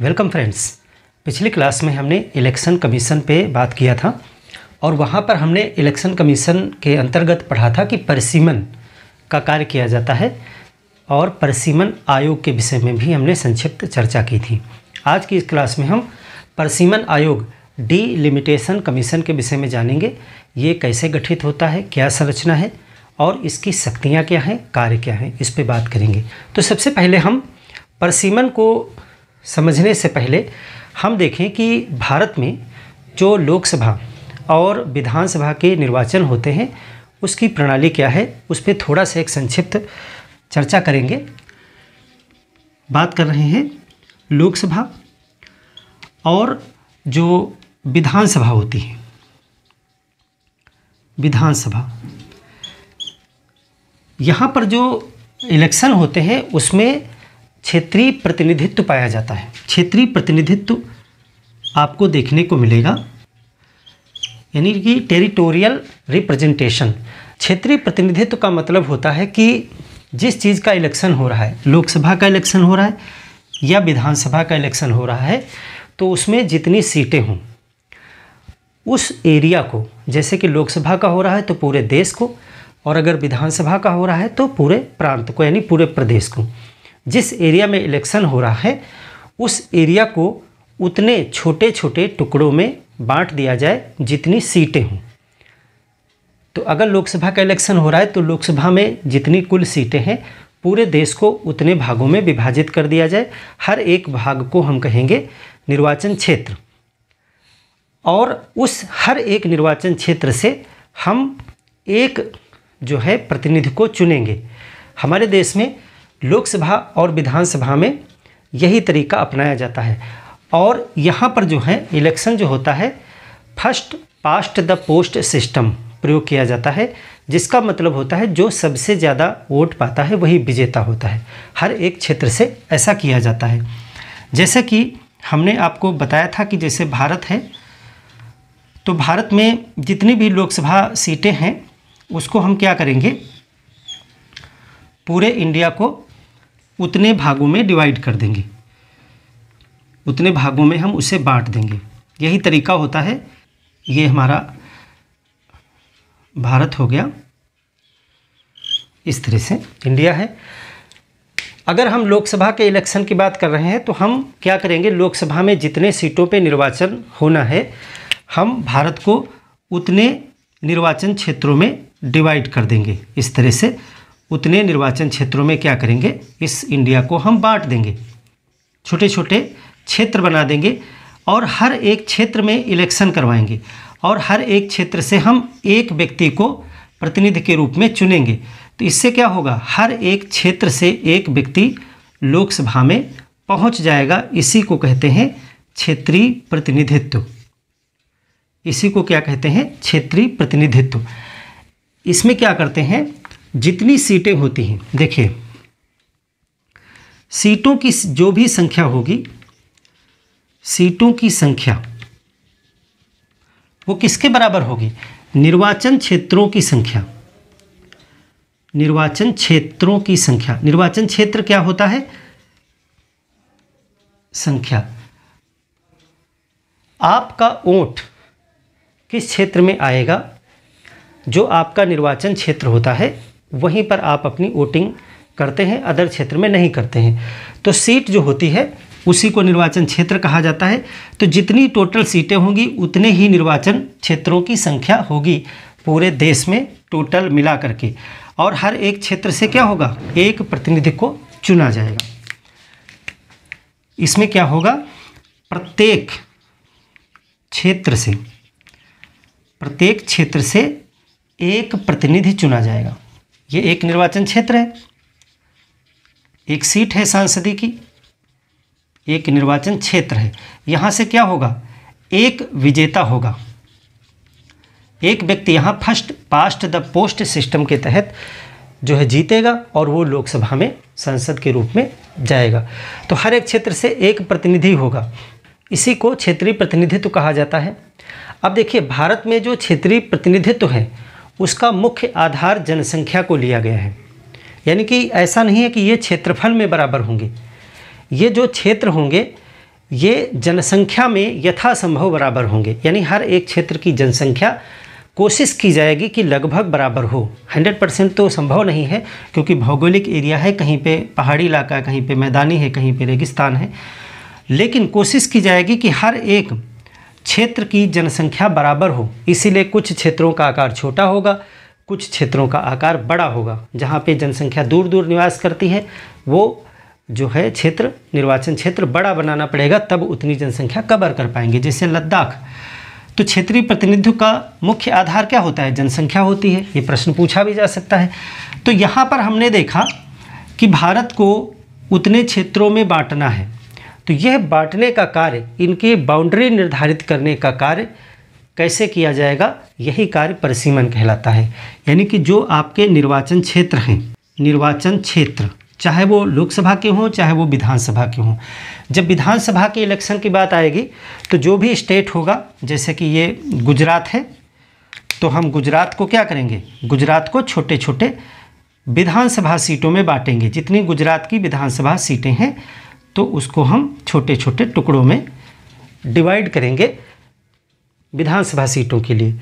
welcome friends पिछली class में हमने इलेक्शन कमीशन पे बात किया था और वहाँ पर हमने इलेक्शन कमीशन के अंतर्गत पढ़ा था कि परिसीमन का कार्य किया जाता है और परिसीमन आयोग के विषय में भी हमने संक्षिप्त चर्चा की थी आज की इस क्लास में हम परिसीमन आयोग डी लिमिटेशन कमीशन के विषय में जानेंगे ये कैसे गठित होता है क्या संरचना है और इसकी शक्तियाँ क्या हैं कार्य क्या हैं इस पर बात करेंगे तो सबसे पहले हम परसीमन को समझने से पहले हम देखें कि भारत में जो लोकसभा और विधानसभा के निर्वाचन होते हैं उसकी प्रणाली क्या है उस पर थोड़ा सा एक संक्षिप्त चर्चा करेंगे बात कर रहे हैं लोकसभा और जो विधानसभा होती है विधानसभा यहाँ पर जो इलेक्शन होते हैं उसमें क्षेत्रीय प्रतिनिधित्व पाया जाता है क्षेत्रीय प्रतिनिधित्व आपको देखने को मिलेगा यानी कि टेरिटोरियल रिप्रेजेंटेशन क्षेत्रीय प्रतिनिधित्व का मतलब होता है कि जिस चीज़ का इलेक्शन हो रहा है लोकसभा का इलेक्शन हो रहा है या विधानसभा का इलेक्शन हो रहा है तो उसमें जितनी सीटें हों उस एरिया को जैसे कि लोकसभा का हो रहा है तो पूरे देश को और अगर विधानसभा का हो रहा है तो पूरे प्रांत को यानी पूरे प्रदेश को जिस एरिया में इलेक्शन हो रहा है उस एरिया को उतने छोटे छोटे टुकड़ों में बांट दिया जाए जितनी सीटें हों तो अगर लोकसभा का इलेक्शन हो रहा है तो लोकसभा में जितनी कुल सीटें हैं पूरे देश को उतने भागों में विभाजित कर दिया जाए हर एक भाग को हम कहेंगे निर्वाचन क्षेत्र और उस हर एक निर्वाचन क्षेत्र से हम एक जो है प्रतिनिधि को चुनेंगे हमारे देश में लोकसभा और विधानसभा में यही तरीका अपनाया जाता है और यहाँ पर जो है इलेक्शन जो होता है first past the post system प्रयोग किया जाता है जिसका मतलब होता है जो सबसे ज़्यादा वोट पाता है वही विजेता होता है हर एक क्षेत्र से ऐसा किया जाता है जैसे कि हमने आपको बताया था कि जैसे भारत है तो भारत में जितनी भी लोकसभा सीटें हैं उसको हम क्या करेंगे पूरे इंडिया को उतने भागों में डिवाइड कर देंगे उतने भागों में हम उसे बांट देंगे यही तरीका होता है ये हमारा भारत हो गया इस तरह से इंडिया है अगर हम लोकसभा के इलेक्शन की बात कर रहे हैं तो हम क्या करेंगे लोकसभा में जितने सीटों पे निर्वाचन होना है हम भारत को उतने निर्वाचन क्षेत्रों में डिवाइड कर देंगे इस तरह से उतने निर्वाचन क्षेत्रों में क्या करेंगे इस इंडिया को हम बांट देंगे छोटे छोटे क्षेत्र बना देंगे और हर एक क्षेत्र में इलेक्शन करवाएंगे और हर एक क्षेत्र से हम एक व्यक्ति को प्रतिनिधि के रूप में चुनेंगे तो इससे क्या होगा हर एक क्षेत्र से एक व्यक्ति लोकसभा में पहुंच जाएगा इसी को कहते हैं क्षेत्रीय प्रतिनिधित्व इसी को क्या कहते हैं क्षेत्रीय प्रतिनिधित्व इसमें क्या करते हैं जितनी सीटें होती हैं देखिए सीटों की जो भी संख्या होगी सीटों की संख्या वो किसके बराबर होगी निर्वाचन क्षेत्रों की संख्या निर्वाचन क्षेत्रों की संख्या निर्वाचन क्षेत्र क्या होता है संख्या आपका वोट किस क्षेत्र में आएगा जो आपका निर्वाचन क्षेत्र होता है वहीं पर आप अपनी वोटिंग करते हैं अदर क्षेत्र में नहीं करते हैं तो सीट जो होती है उसी को निर्वाचन क्षेत्र कहा जाता है तो जितनी टोटल सीटें होंगी उतने ही निर्वाचन क्षेत्रों की संख्या होगी पूरे देश में टोटल मिला करके और हर एक क्षेत्र से क्या होगा एक प्रतिनिधि को चुना जाएगा इसमें क्या होगा प्रत्येक क्षेत्र से प्रत्येक क्षेत्र से एक प्रतिनिधि चुना जाएगा ये एक निर्वाचन क्षेत्र है एक सीट है सांसदी की एक निर्वाचन क्षेत्र है यहाँ से क्या होगा एक विजेता होगा एक व्यक्ति यहाँ first past the post system के तहत जो है जीतेगा और वो लोकसभा में संसद के रूप में जाएगा तो हर एक क्षेत्र से एक प्रतिनिधि होगा इसी को क्षेत्रीय प्रतिनिधित्व तो कहा जाता है अब देखिए भारत में जो क्षेत्रीय प्रतिनिधित्व तो है उसका मुख्य आधार जनसंख्या को लिया गया है यानी कि ऐसा नहीं है कि ये क्षेत्रफल में बराबर होंगे ये जो क्षेत्र होंगे ये जनसंख्या में यथासंभव बराबर होंगे यानी हर एक क्षेत्र की जनसंख्या कोशिश की जाएगी कि लगभग बराबर हो 100 परसेंट तो संभव नहीं है क्योंकि भौगोलिक एरिया है कहीं पे पहाड़ी इलाका कहीं पे मैदानी है कहीं पे रेगिस्तान है लेकिन कोशिश की जाएगी कि हर एक क्षेत्र की जनसंख्या बराबर हो इसीलिए कुछ क्षेत्रों का आकार छोटा होगा कुछ क्षेत्रों का आकार बड़ा होगा जहाँ पे जनसंख्या दूर दूर निवास करती है वो जो है क्षेत्र निर्वाचन क्षेत्र बड़ा बनाना पड़ेगा तब उतनी जनसंख्या कवर कर पाएंगे जैसे लद्दाख तो क्षेत्रीय प्रतिनिधित्व का मुख्य आधार क्या होता है जनसंख्या होती है ये प्रश्न पूछा भी जा सकता है तो यहाँ पर हमने देखा कि भारत को उतने क्षेत्रों में बांटना है तो यह बांटने का कार्य इनकी बाउंड्री निर्धारित करने का कार्य कैसे किया जाएगा यही कार्य परिसीमन कहलाता है यानी कि जो आपके निर्वाचन क्षेत्र हैं निर्वाचन क्षेत्र चाहे वो लोकसभा के हों चाहे वो विधानसभा के हों जब विधानसभा के इलेक्शन की बात आएगी तो जो भी स्टेट होगा जैसे कि ये गुजरात है तो हम गुजरात को क्या करेंगे गुजरात को छोटे छोटे विधानसभा सीटों में बांटेंगे जितनी गुजरात की विधानसभा सीटें हैं तो उसको हम छोटे छोटे टुकड़ों में डिवाइड करेंगे विधानसभा सीटों के लिए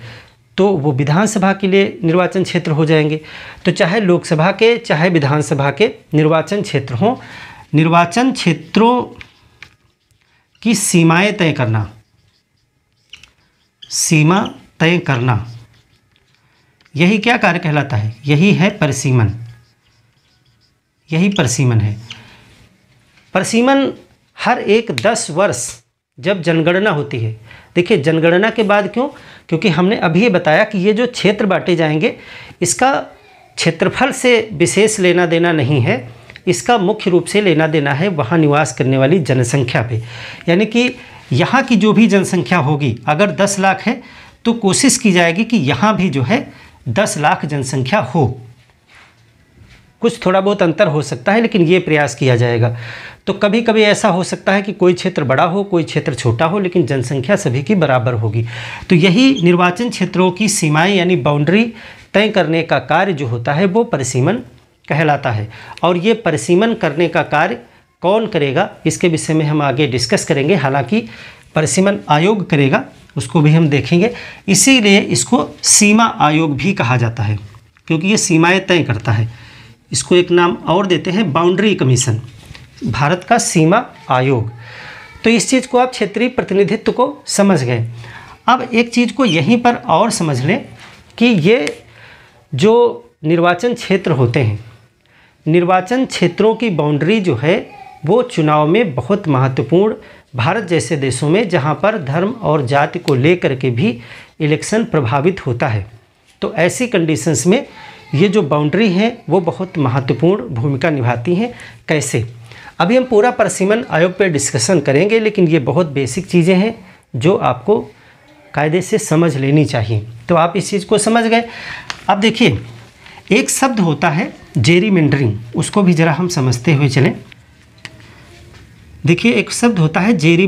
तो वो विधानसभा के लिए निर्वाचन क्षेत्र हो जाएंगे तो चाहे लोकसभा के चाहे विधानसभा के निर्वाचन क्षेत्र हों निर्वाचन क्षेत्रों की सीमाएं तय करना सीमा तय करना यही क्या कार्य कहलाता है यही है परिसीमन यही परिसीमन है परसीमन हर एक दस वर्ष जब जनगणना होती है देखिए जनगणना के बाद क्यों क्योंकि हमने अभी ये बताया कि ये जो क्षेत्र बांटे जाएंगे इसका क्षेत्रफल से विशेष लेना देना नहीं है इसका मुख्य रूप से लेना देना है वहाँ निवास करने वाली जनसंख्या पे यानी कि यहाँ की जो भी जनसंख्या होगी अगर दस लाख है तो कोशिश की जाएगी कि यहाँ भी जो है दस लाख जनसंख्या हो कुछ थोड़ा बहुत अंतर हो सकता है लेकिन ये प्रयास किया जाएगा तो कभी कभी ऐसा हो सकता है कि कोई क्षेत्र बड़ा हो कोई क्षेत्र छोटा हो लेकिन जनसंख्या सभी की बराबर होगी तो यही निर्वाचन क्षेत्रों की सीमाएं यानी बाउंड्री तय करने का कार्य जो होता है वो परिसीमन कहलाता है और ये परिसीमन करने का कार्य कौन करेगा इसके विषय में हम आगे डिस्कस करेंगे हालांकि परिसीमन आयोग करेगा उसको भी हम देखेंगे इसीलिए इसको सीमा आयोग भी कहा जाता है क्योंकि ये सीमाएं तय करता है इसको एक नाम और देते हैं बाउंड्री कमीशन भारत का सीमा आयोग तो इस चीज़ को आप क्षेत्रीय प्रतिनिधित्व को समझ गए अब एक चीज़ को यहीं पर और समझ लें कि ये जो निर्वाचन क्षेत्र होते हैं निर्वाचन क्षेत्रों की बाउंड्री जो है वो चुनाव में बहुत महत्वपूर्ण भारत जैसे देशों में जहाँ पर धर्म और जाति को लेकर के भी इलेक्शन प्रभावित होता है तो ऐसी कंडीशंस में ये जो बाउंड्री हैं वो बहुत महत्वपूर्ण भूमिका निभाती हैं कैसे अभी हम पूरा परसीमन आयोग पर डिस्कशन करेंगे लेकिन ये बहुत बेसिक चीज़ें हैं जो आपको कायदे से समझ लेनी चाहिए तो आप इस चीज़ को समझ गए अब देखिए एक शब्द होता है जेरी उसको भी ज़रा हम समझते हुए चलें देखिए एक शब्द होता है जेरी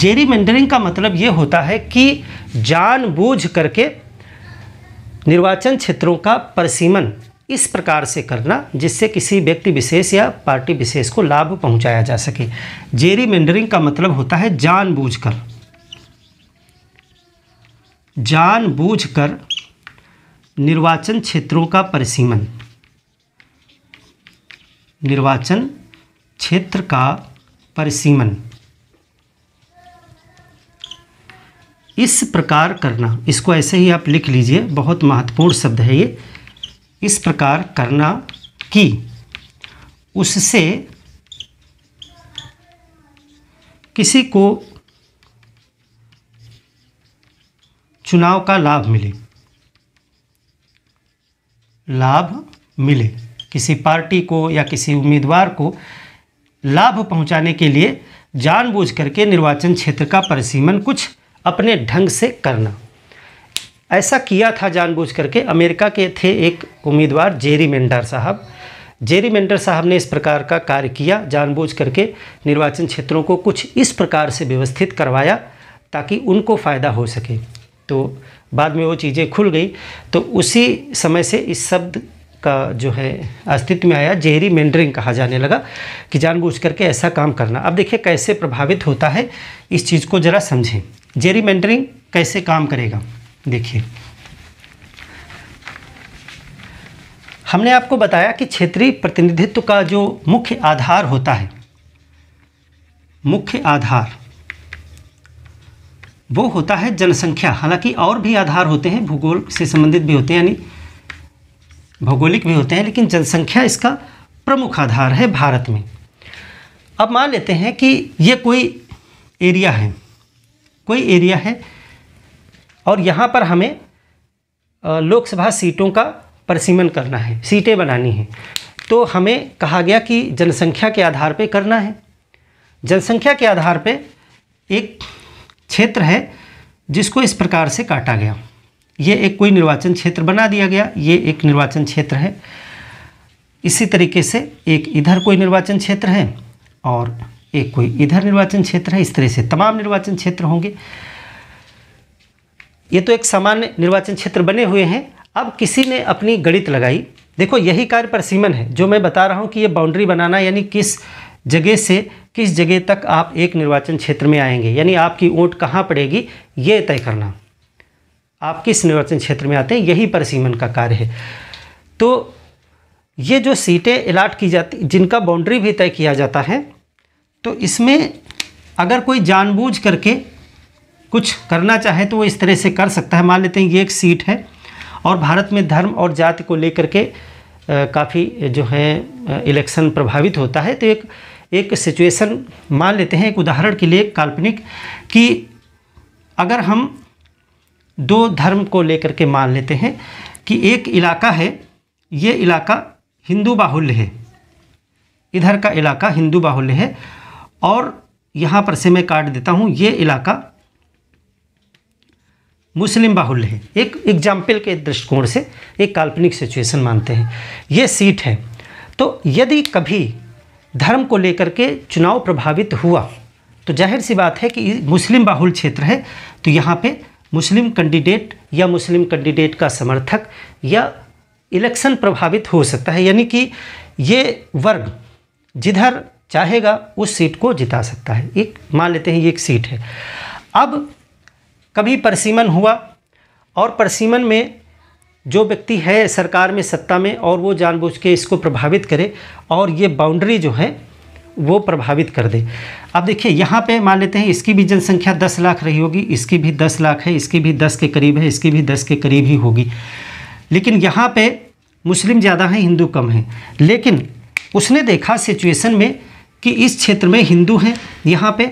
जेरी मेंडरिंग का मतलब ये होता है कि जानबूझ करके निर्वाचन क्षेत्रों का परसीमन इस प्रकार से करना जिससे किसी व्यक्ति विशेष या पार्टी विशेष को लाभ पहुंचाया जा सके जेरी मेंडरिंग का मतलब होता है जानबूझकर जानबूझकर निर्वाचन क्षेत्रों का परिसीमन निर्वाचन क्षेत्र का परिसीमन इस प्रकार करना इसको ऐसे ही आप लिख लीजिए बहुत महत्वपूर्ण शब्द है ये इस प्रकार करना कि उससे किसी को चुनाव का लाभ मिले लाभ मिले किसी पार्टी को या किसी उम्मीदवार को लाभ पहुंचाने के लिए जानबूझ करके निर्वाचन क्षेत्र का परिसीमन कुछ अपने ढंग से करना ऐसा किया था जानबूझ करके अमेरिका के थे एक उम्मीदवार जेरी मेंडर साहब जेरी मेंडर साहब ने इस प्रकार का कार्य किया जानबूझ करके निर्वाचन क्षेत्रों को कुछ इस प्रकार से व्यवस्थित करवाया ताकि उनको फ़ायदा हो सके तो बाद में वो चीज़ें खुल गई तो उसी समय से इस शब्द का जो है अस्तित्व में आया जेहरी मेंडरिंग कहा जाने लगा कि जानबूझ करके ऐसा काम करना अब देखिए कैसे प्रभावित होता है इस चीज़ को ज़रा समझें जेरी मेंटरिंग कैसे काम करेगा देखिए हमने आपको बताया कि क्षेत्रीय प्रतिनिधित्व का जो मुख्य आधार होता है मुख्य आधार वो होता है जनसंख्या हालांकि और भी आधार होते हैं भूगोल से संबंधित भी होते हैं यानी भौगोलिक भी होते हैं लेकिन जनसंख्या इसका प्रमुख आधार है भारत में अब मान लेते हैं कि ये कोई एरिया है कोई एरिया है और यहाँ पर हमें लोकसभा सीटों का परसीमन करना है सीटें बनानी हैं तो हमें कहा गया कि जनसंख्या के आधार पर करना है जनसंख्या के आधार पर एक क्षेत्र है जिसको इस प्रकार से काटा गया ये एक कोई निर्वाचन क्षेत्र बना दिया गया ये एक निर्वाचन क्षेत्र है इसी तरीके से एक इधर कोई निर्वाचन क्षेत्र है और एक कोई इधर निर्वाचन क्षेत्र है इस तरह से तमाम निर्वाचन क्षेत्र होंगे ये तो एक सामान्य निर्वाचन क्षेत्र बने हुए हैं अब किसी ने अपनी गणित लगाई देखो यही कार्य परसीमन है जो मैं बता रहा हूँ कि ये बाउंड्री बनाना यानी किस जगह से किस जगह तक आप एक निर्वाचन क्षेत्र में आएंगे यानी आपकी वोट कहाँ पड़ेगी ये तय करना आप किस निर्वाचन क्षेत्र में आते हैं यही परसीमन का कार्य है तो ये जो सीटें अलाट की जाती जिनका बाउंड्री भी तय किया जाता है तो इसमें अगर कोई जानबूझ करके कुछ करना चाहे तो वो इस तरह से कर सकता है मान लेते हैं ये एक सीट है और भारत में धर्म और जाति को लेकर के काफ़ी जो है इलेक्शन प्रभावित होता है तो एक एक सिचुएशन मान लेते हैं एक उदाहरण के लिए काल्पनिक कि अगर हम दो धर्म को लेकर के मान लेते हैं कि एक इलाका है ये इलाका हिंदू बाहुल्य है इधर का इलाका हिंदू बाहुल्य है और यहाँ पर से मैं काट देता हूँ ये इलाका मुस्लिम बाहुल्य है एक एग्जाम्पल के दृष्टिकोण से एक काल्पनिक सिचुएशन मानते हैं ये सीट है तो यदि कभी धर्म को लेकर के चुनाव प्रभावित हुआ तो जाहिर सी बात है कि मुस्लिम बाहुल क्षेत्र है तो यहाँ पे मुस्लिम कैंडिडेट या मुस्लिम कैंडिडेट का समर्थक या इलेक्शन प्रभावित हो सकता है यानी कि ये वर्ग जिधर चाहेगा उस सीट को जिता सकता है एक मान लेते हैं ये एक सीट है अब कभी परसीमन हुआ और परसीमन में जो व्यक्ति है सरकार में सत्ता में और वो जानबूझ के इसको प्रभावित करे और ये बाउंड्री जो है वो प्रभावित कर दे अब देखिए यहाँ पे मान लेते हैं इसकी भी जनसंख्या दस लाख रही होगी इसकी भी दस लाख है इसकी भी दस के करीब है इसकी भी दस के करीब ही होगी लेकिन यहाँ पे मुस्लिम ज़्यादा हैं हिंदू कम हैं लेकिन उसने देखा सिचुएशन में कि इस क्षेत्र में हिंदू हैं यहाँ पे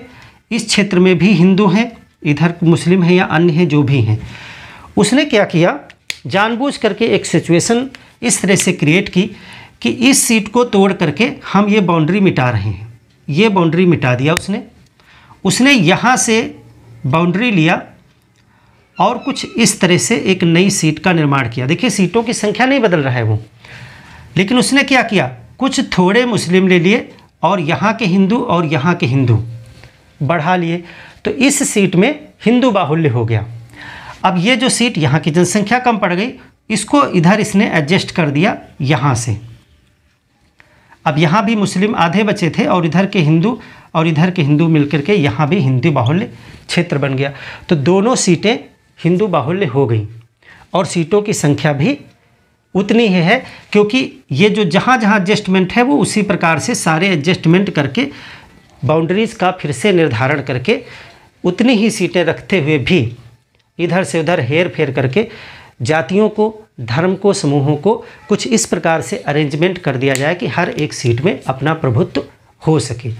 इस क्षेत्र में भी हिंदू हैं इधर मुस्लिम हैं या अन्य हैं जो भी हैं उसने क्या किया जानबूझ करके एक सिचुएशन इस तरह से क्रिएट की कि इस सीट को तोड़ करके हम ये बाउंड्री मिटा रहे हैं ये बाउंड्री मिटा दिया उसने उसने यहाँ से बाउंड्री लिया और कुछ इस तरह से एक नई सीट का निर्माण किया देखिए सीटों की संख्या नहीं बदल रहा है वो लेकिन उसने क्या किया कुछ थोड़े मुस्लिम ले लिए और यहाँ के हिंदू और यहाँ के हिंदू बढ़ा लिए तो इस सीट में हिंदू बाहुल्य हो गया अब ये जो सीट यहाँ की जनसंख्या कम पड़ गई इसको इधर इसने एडजस्ट कर दिया यहाँ से अब यहाँ भी मुस्लिम आधे बचे थे और इधर के हिंदू और इधर के हिंदू मिलकर के यहाँ भी हिंदू बाहुल्य क्षेत्र बन गया तो दोनों सीटें हिंदू बाहुल्य हो गई और सीटों की संख्या भी उतनी ही है क्योंकि ये जो जहाँ जहाँ एडजस्टमेंट है वो उसी प्रकार से सारे एडजस्टमेंट करके बाउंड्रीज़ का फिर से निर्धारण करके उतनी ही सीटें रखते हुए भी इधर से उधर हेर फेर करके जातियों को धर्म को समूहों को कुछ इस प्रकार से अरेंजमेंट कर दिया जाए कि हर एक सीट में अपना प्रभुत्व हो सके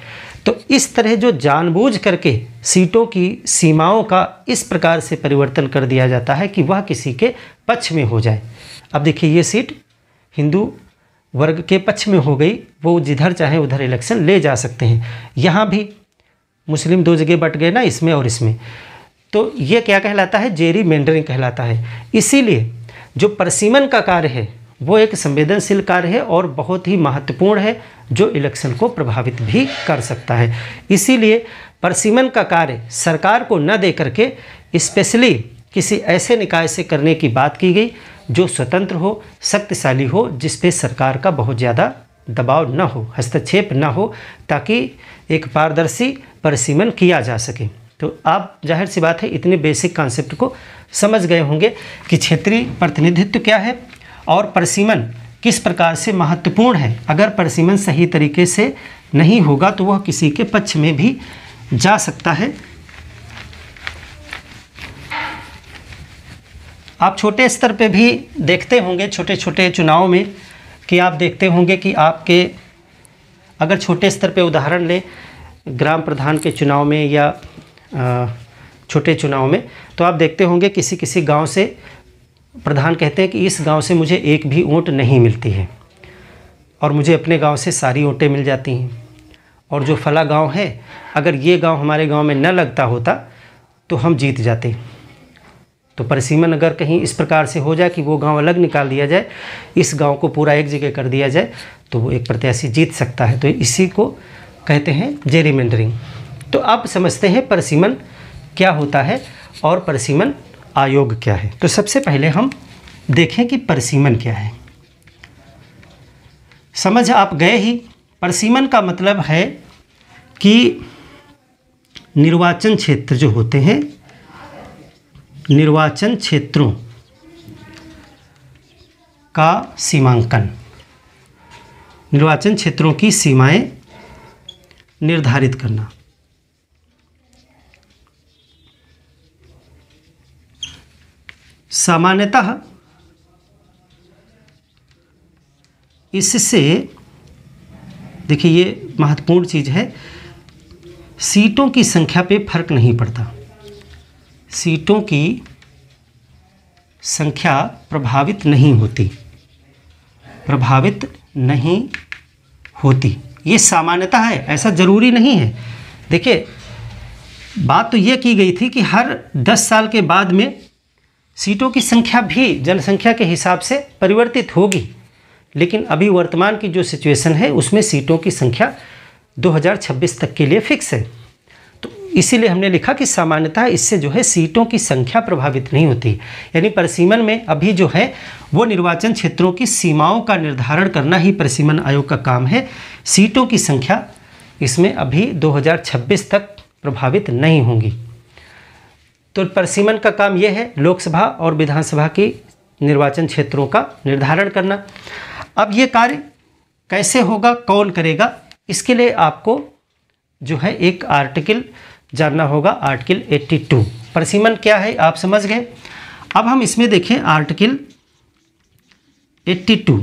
तो इस तरह जो जानबूझ करके सीटों की सीमाओं का इस प्रकार से परिवर्तन कर दिया जाता है कि वह किसी के पक्ष में हो जाए अब देखिए ये सीट हिंदू वर्ग के पक्ष में हो गई वो जिधर चाहे उधर इलेक्शन ले जा सकते हैं यहाँ भी मुस्लिम दो जगह बट गए ना इसमें और इसमें तो ये क्या कहलाता है जेरी मेंडरिंग कहलाता है इसीलिए जो परसीमन का कार्य है वो एक संवेदनशील कार्य है और बहुत ही महत्वपूर्ण है जो इलेक्शन को प्रभावित भी कर सकता है इसीलिए परसीमन का कार्य सरकार को न दे करके स्पेशली किसी ऐसे निकाय से करने की बात की गई जो स्वतंत्र हो शक्तिशाली हो जिस पे सरकार का बहुत ज़्यादा दबाव न हो हस्तक्षेप न हो ताकि एक पारदर्शी परिसीमन किया जा सके तो आप जाहिर सी बात है इतने बेसिक कॉन्सेप्ट को समझ गए होंगे कि क्षेत्रीय प्रतिनिधित्व क्या है और परिसीमन किस प्रकार से महत्वपूर्ण है अगर परिसीमन सही तरीके से नहीं होगा तो वह किसी के पक्ष में भी जा सकता है आप छोटे स्तर पे भी देखते होंगे छोटे छोटे चुनाव में कि आप देखते होंगे कि आपके अगर छोटे स्तर पे उदाहरण लें ग्राम प्रधान के चुनाव में या छोटे चुनाव में तो आप देखते होंगे किसी किसी गांव से प्रधान कहते हैं कि इस गांव से मुझे एक भी ऊँट नहीं मिलती है और मुझे अपने गाँव से सारी ऊँटें मिल जाती हैं और जो फला गाँव है अगर ये गाँव हमारे गाँव में न लगता होता तो हम जीत जाते तो परिसीमन अगर कहीं इस प्रकार से हो जाए कि वो गांव अलग निकाल दिया जाए इस गांव को पूरा एक जगह कर दिया जाए तो वो एक प्रत्याशी जीत सकता है तो इसी को कहते हैं जेरीमेंडरिंग तो अब समझते हैं परिसीमन क्या होता है और परिसीमन आयोग क्या है तो सबसे पहले हम देखें कि परिसीमन क्या है समझ आप गए ही परिसीमन का मतलब है कि निर्वाचन क्षेत्र जो होते हैं निर्वाचन क्षेत्रों का सीमांकन निर्वाचन क्षेत्रों की सीमाएं निर्धारित करना सामान्यतः इससे देखिए ये महत्वपूर्ण चीज़ है सीटों की संख्या पे फर्क नहीं पड़ता सीटों की संख्या प्रभावित नहीं होती प्रभावित नहीं होती ये सामान्यता है ऐसा ज़रूरी नहीं है देखिए बात तो ये की गई थी कि हर 10 साल के बाद में सीटों की संख्या भी जनसंख्या के हिसाब से परिवर्तित होगी लेकिन अभी वर्तमान की जो सिचुएशन है उसमें सीटों की संख्या 2026 तक के लिए फिक्स है इसीलिए हमने लिखा कि सामान्यतः इससे जो है सीटों की संख्या प्रभावित नहीं होती यानी परिसीमन में अभी जो है वो निर्वाचन क्षेत्रों की सीमाओं का निर्धारण करना ही परिसीमन आयोग का काम है सीटों की संख्या इसमें अभी 2026 तक प्रभावित नहीं होंगी तो परिसीमन का काम यह है लोकसभा और विधानसभा की निर्वाचन क्षेत्रों का निर्धारण करना अब ये कार्य कैसे होगा कौन करेगा इसके लिए आपको जो है एक आर्टिकल जानना होगा आर्टिकल 82 परसीमन क्या है आप समझ गए अब हम इसमें देखें आर्टिकल 82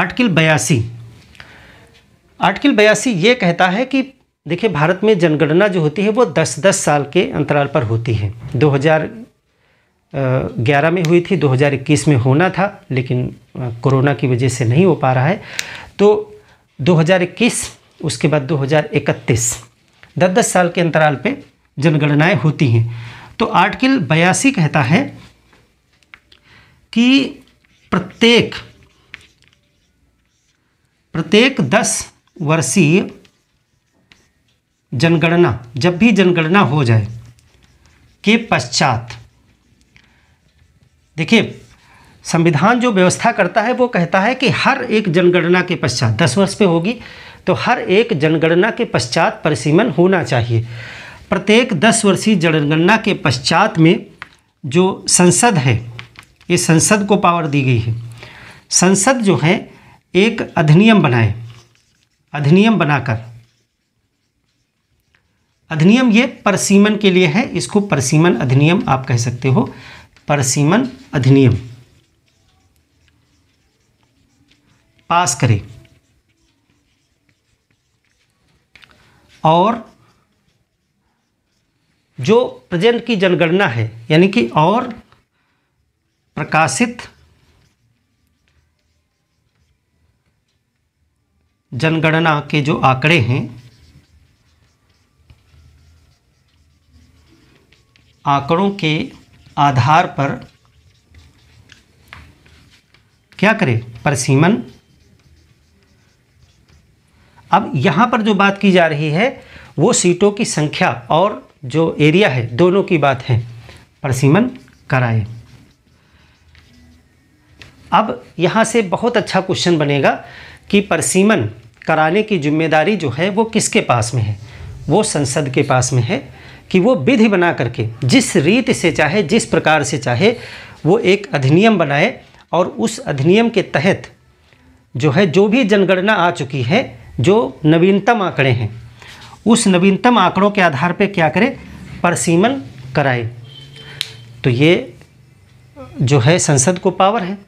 आर्टिकल बयासी आर्टिकल बयासी ये कहता है कि देखिए भारत में जनगणना जो होती है वो 10-10 साल के अंतराल पर होती है 2011 में हुई थी 2021 में होना था लेकिन कोरोना की वजह से नहीं हो पा रहा है तो 2021 उसके बाद 2031 दस दस साल के अंतराल पे जनगणनाएं होती हैं तो आर्टिकल बयासी कहता है कि प्रत्येक प्रत्येक दस वर्षीय जनगणना जब भी जनगणना हो जाए के पश्चात देखिए संविधान जो व्यवस्था करता है वो कहता है कि हर एक जनगणना के पश्चात दस वर्ष पे होगी तो हर एक जनगणना के पश्चात परिसीमन होना चाहिए प्रत्येक दस वर्षीय जनगणना के पश्चात में जो संसद है ये संसद को पावर दी गई है संसद जो है एक अधिनियम बनाए अधिनियम बनाकर अधिनियम ये परसीमन के लिए है इसको परसीमन अधिनियम आप कह सकते हो परसीमन अधिनियम पास करें और जो प्रेजेंट की जनगणना है यानी कि और प्रकाशित जनगणना के जो आंकड़े हैं आंकड़ों के आधार पर क्या करें परसीमन अब यहाँ पर जो बात की जा रही है वो सीटों की संख्या और जो एरिया है दोनों की बात है परसीमन कराए अब यहाँ से बहुत अच्छा क्वेश्चन बनेगा कि परसीमन कराने की जिम्मेदारी जो है वो किसके पास में है वो संसद के पास में है कि वो विधि बना करके जिस रीत से चाहे जिस प्रकार से चाहे वो एक अधिनियम बनाए और उस अधिनियम के तहत जो है जो भी जनगणना आ चुकी है जो नवीनतम आंकड़े हैं उस नवीनतम आंकड़ों के आधार पर क्या करें परसीमन कराए तो ये जो है संसद को पावर है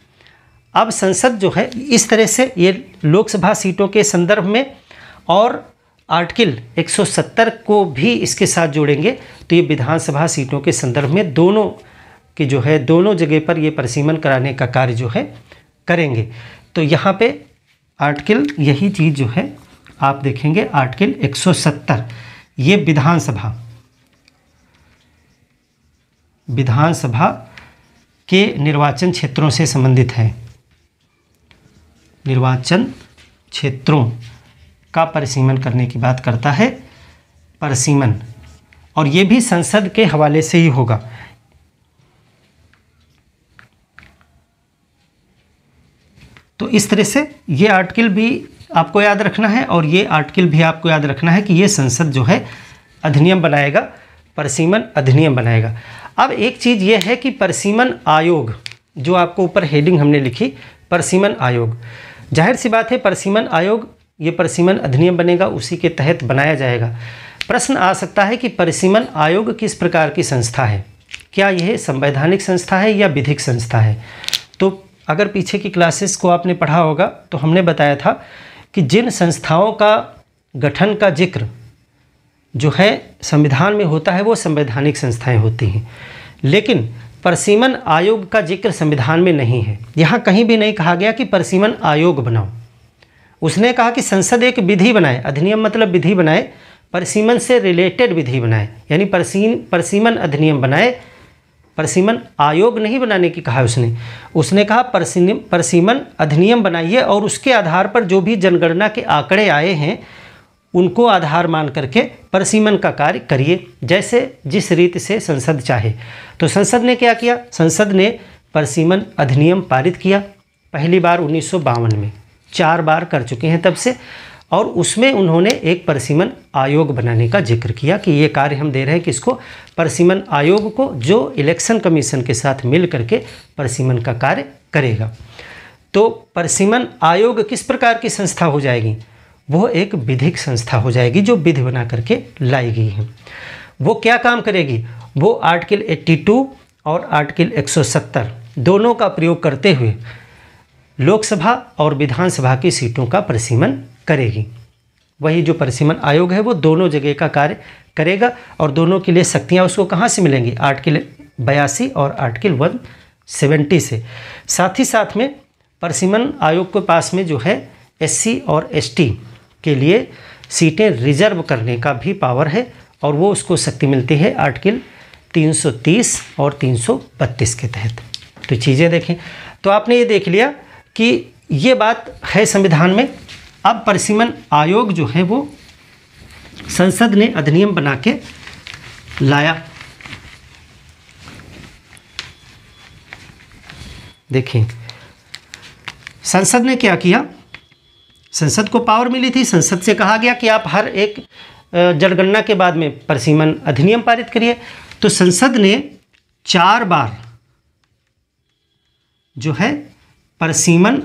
अब संसद जो है इस तरह से ये लोकसभा सीटों के संदर्भ में और आर्टिकल 170 को भी इसके साथ जोड़ेंगे तो ये विधानसभा सीटों के संदर्भ में दोनों के जो है दोनों जगह पर ये परसीमन कराने का कार्य जो है करेंगे तो यहाँ पे आर्टिकल यही चीज़ जो है आप देखेंगे आर्टिकल 170 ये विधानसभा विधानसभा के निर्वाचन क्षेत्रों से संबंधित है निर्वाचन क्षेत्रों का परिसीमन करने की बात करता है परिसीमन और ये भी संसद के हवाले से ही होगा तो इस तरह से ये आर्टिकल भी आपको याद रखना है और ये आर्टिकल भी आपको याद रखना है कि ये संसद जो है अधिनियम बनाएगा परसीमन अधिनियम बनाएगा अब एक चीज़ ये है कि परसीमन आयोग जो आपको ऊपर हेडिंग हमने लिखी परसीमन आयोग जाहिर सी बात है परसीमन आयोग ये परसीमन अधिनियम बनेगा उसी के तहत बनाया जाएगा प्रश्न आ सकता है कि परिसीमन आयोग किस प्रकार की संस्था है क्या यह संवैधानिक संस्था है या विधिक संस्था है अगर पीछे की क्लासेस को आपने पढ़ा होगा तो हमने बताया था कि जिन संस्थाओं का गठन का जिक्र जो है संविधान में होता है वो संवैधानिक संस्थाएं होती हैं लेकिन परसीमन आयोग का जिक्र संविधान में नहीं है यहाँ कहीं भी नहीं कहा गया कि परसीमन आयोग बनाओ उसने कहा कि संसद एक विधि बनाए अधिनियम मतलब विधि बनाए परसीमन से रिलेटेड विधि बनाए यानी परसीम परसीमन अधिनियम बनाए परसीमन आयोग नहीं बनाने की कहा उसने उसने कहा परसीमन अधिनियम बनाइए और उसके आधार पर जो भी जनगणना के आंकड़े आए हैं उनको आधार मान करके परसीमन का कार्य करिए जैसे जिस रीति से संसद चाहे तो संसद ने क्या किया संसद ने परसीमन अधिनियम पारित किया पहली बार उन्नीस में चार बार कर चुके हैं तब से और उसमें उन्होंने एक परसीमन आयोग बनाने का जिक्र किया कि ये कार्य हम दे रहे हैं कि इसको परसीमन आयोग को जो इलेक्शन कमीशन के साथ मिल करके परसीमन का कार्य करेगा तो परसीमन आयोग किस प्रकार की संस्था हो जाएगी वो एक विधिक संस्था हो जाएगी जो विधि बना करके लाई गई है वो क्या काम करेगी वो आर्टिकल 82 और आर्टिकल 170 दोनों का प्रयोग करते हुए लोकसभा और विधानसभा की सीटों का परसीमन करेगी वही जो परिसीमन आयोग है वो दोनों जगह का कार्य करेगा और दोनों के लिए शक्तियाँ उसको कहाँ से मिलेंगी आर्टिकल बयासी और आर्टिकल वन सेवेंटी से साथ ही साथ में परसीमन आयोग के पास में जो है एससी और एसटी के लिए सीटें रिजर्व करने का भी पावर है और वो उसको शक्ति मिलती है आर्टिकल 330 और 332 के तहत तो चीज़ें देखें तो आपने ये देख लिया कि ये बात है संविधान में अब परिसीमन आयोग जो है वो संसद ने अधिनियम बना के लाया देखें संसद ने क्या किया संसद को पावर मिली थी संसद से कहा गया कि आप हर एक जनगणना के बाद में परसीमन अधिनियम पारित करिए तो संसद ने चार बार जो है परसीमन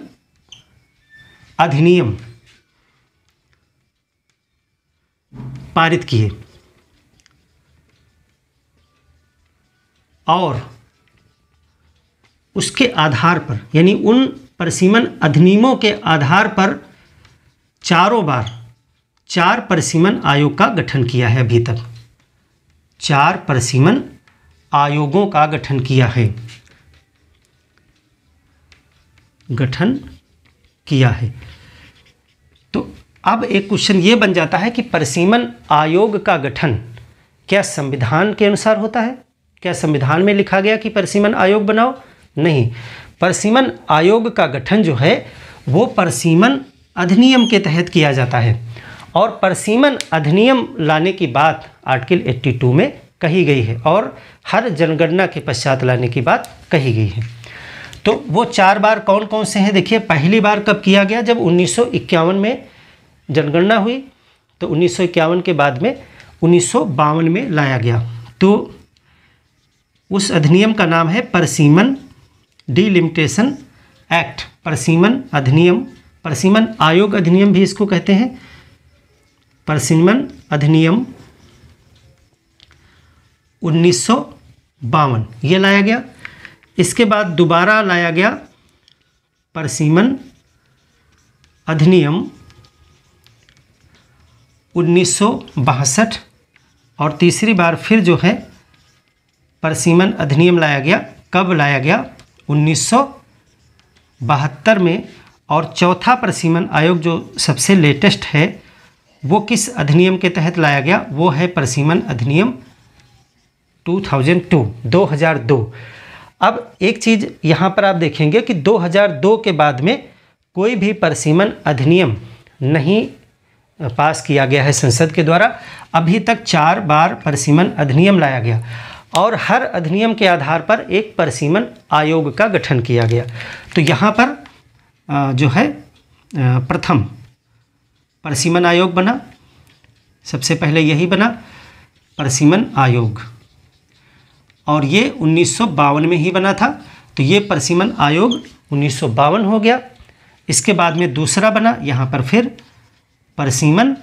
अधिनियम पारित किए और उसके आधार पर यानी उन परसीमन अधिनियमों के आधार पर चारों बार चार परसीमन आयोग का गठन किया है अभी तक चार परसीमन आयोगों का गठन किया है गठन किया है अब एक क्वेश्चन ये बन जाता है कि परिसीमन आयोग का गठन क्या संविधान के अनुसार होता है क्या संविधान में लिखा गया कि परिसीमन आयोग बनाओ नहीं परिसीमन आयोग का गठन जो है वो परिसीमन अधिनियम के तहत किया जाता है और परिसीमन अधिनियम लाने की बात आर्टिकल 82 में कही गई है और हर जनगणना के पश्चात लाने की बात कही गई है तो वो चार बार कौन कौन से हैं देखिए पहली बार कब किया गया जब उन्नीस में जनगणना हुई तो उन्नीस के बाद में उन्नीस में लाया गया तो उस अधिनियम का नाम है परसीमन डीलिमिटेशन एक्ट परसीमन अधिनियम परसीमन आयोग अधिनियम भी इसको कहते हैं परसीमन अधिनियम उन्नीस ये लाया गया इसके बाद दोबारा लाया गया परसीमन अधिनियम उन्नीस और तीसरी बार फिर जो है परसीमन अधिनियम लाया गया कब लाया गया उन्नीस में और चौथा परसीमन आयोग जो सबसे लेटेस्ट है वो किस अधिनियम के तहत लाया गया वो है परसीमन अधिनियम 2002 2002 अब एक चीज़ यहाँ पर आप देखेंगे कि 2002 के बाद में कोई भी परसीमन अधिनियम नहीं पास किया गया है संसद के द्वारा अभी तक चार बार परसीमन अधिनियम लाया गया और हर अधिनियम के आधार पर एक परसीमन आयोग का गठन किया गया तो यहाँ पर जो है प्रथम परसीमन आयोग बना सबसे पहले यही बना परसीमन आयोग और ये उन्नीस में ही बना था तो ये परसीमन आयोग उन्नीस हो गया इसके बाद में दूसरा बना यहाँ पर फिर परसीमन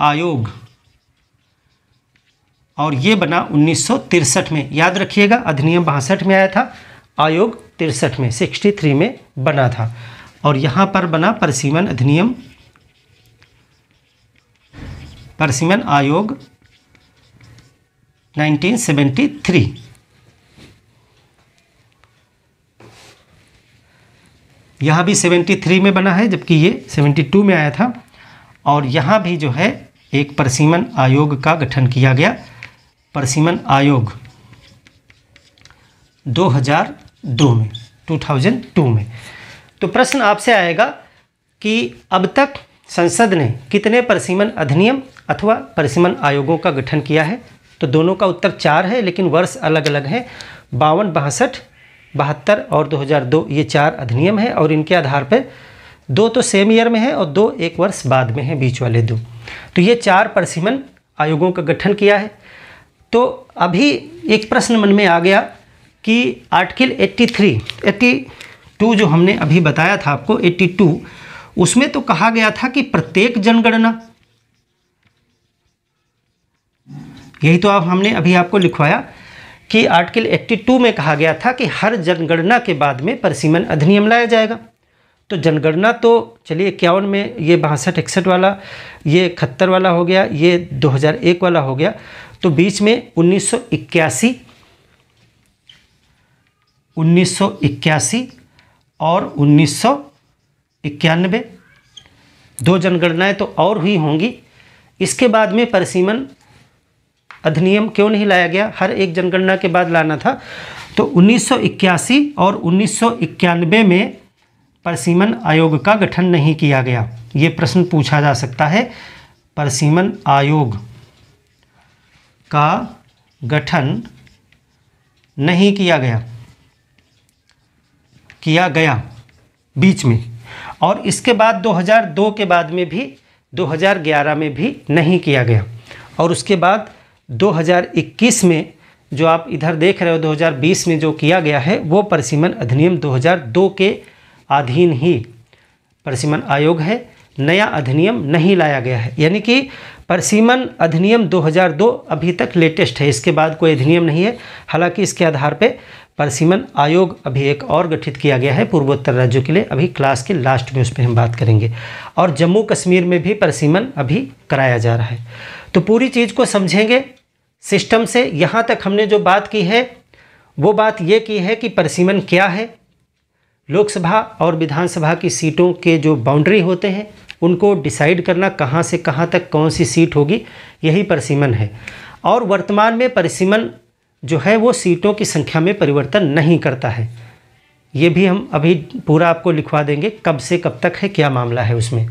आयोग और ये बना उन्नीस में याद रखिएगा अधिनियम बासठ में आया था आयोग तिरसठ में 63 में बना था और यहाँ पर बना परसीमन अधिनियम परसीमन आयोग 1973 यहाँ भी 73 में बना है जबकि ये 72 में आया था और यहाँ भी जो है एक परसीमन आयोग का गठन किया गया परसीमन आयोग 2002 में 2002 में तो प्रश्न आपसे आएगा कि अब तक संसद ने कितने परसीमन अधिनियम अथवा परसीमन आयोगों का गठन किया है तो दोनों का उत्तर चार है लेकिन वर्ष अलग अलग है बावन बासठ बहत्तर और 2002 ये चार अधिनियम हैं और इनके आधार पर दो तो सेम ईयर में है और दो एक वर्ष बाद में है बीच वाले दो तो ये चार परसीमन आयोगों का गठन किया है तो अभी एक प्रश्न मन में आ गया कि आर्टिकल 83, 82 जो हमने अभी बताया था आपको 82 उसमें तो कहा गया था कि प्रत्येक जनगणना यही तो आप हमने अभी आपको लिखवाया कि आर्टिकल 82 में कहा गया था कि हर जनगणना के बाद में परसिमन अधिनियम लाया जाएगा तो जनगणना तो चलिए इक्यावन में ये बासठ इकसठ वाला ये इकहत्तर वाला हो गया ये 2001 वाला हो गया तो बीच में 1981 1981 और उन्नीस सौ दो जनगणनाएं तो और हुई होंगी इसके बाद में परिसीमन अधिनियम क्यों नहीं लाया गया हर एक जनगणना के बाद लाना था तो 1981 और उन्नीस में परसीमन आयोग का गठन नहीं किया गया ये प्रश्न पूछा जा सकता है परसीमन आयोग का गठन नहीं किया गया किया गया बीच में और इसके बाद 2002 के बाद में भी 2011 में भी नहीं किया गया और उसके बाद 2021 में जो आप इधर देख रहे हो 2020 में जो किया गया है वो परसीमन अधिनियम 2002 के अधीन ही परसीमन आयोग है नया अधिनियम नहीं लाया गया है यानी कि परसीमन अधिनियम 2002 अभी तक लेटेस्ट है इसके बाद कोई अधिनियम नहीं है हालांकि इसके आधार पे परसीमन आयोग अभी एक और गठित किया गया है पूर्वोत्तर राज्यों के लिए अभी क्लास के लास्ट में उस पर हम बात करेंगे और जम्मू कश्मीर में भी परसीमन अभी कराया जा रहा है तो पूरी चीज़ को समझेंगे सिस्टम से यहाँ तक हमने जो बात की है वो बात ये की है कि परसीमन क्या है लोकसभा और विधानसभा की सीटों के जो बाउंड्री होते हैं उनको डिसाइड करना कहाँ से कहाँ तक कौन सी सीट होगी यही परिसीमन है और वर्तमान में परिसीमन जो है वो सीटों की संख्या में परिवर्तन नहीं करता है ये भी हम अभी पूरा आपको लिखवा देंगे कब से कब तक है क्या मामला है उसमें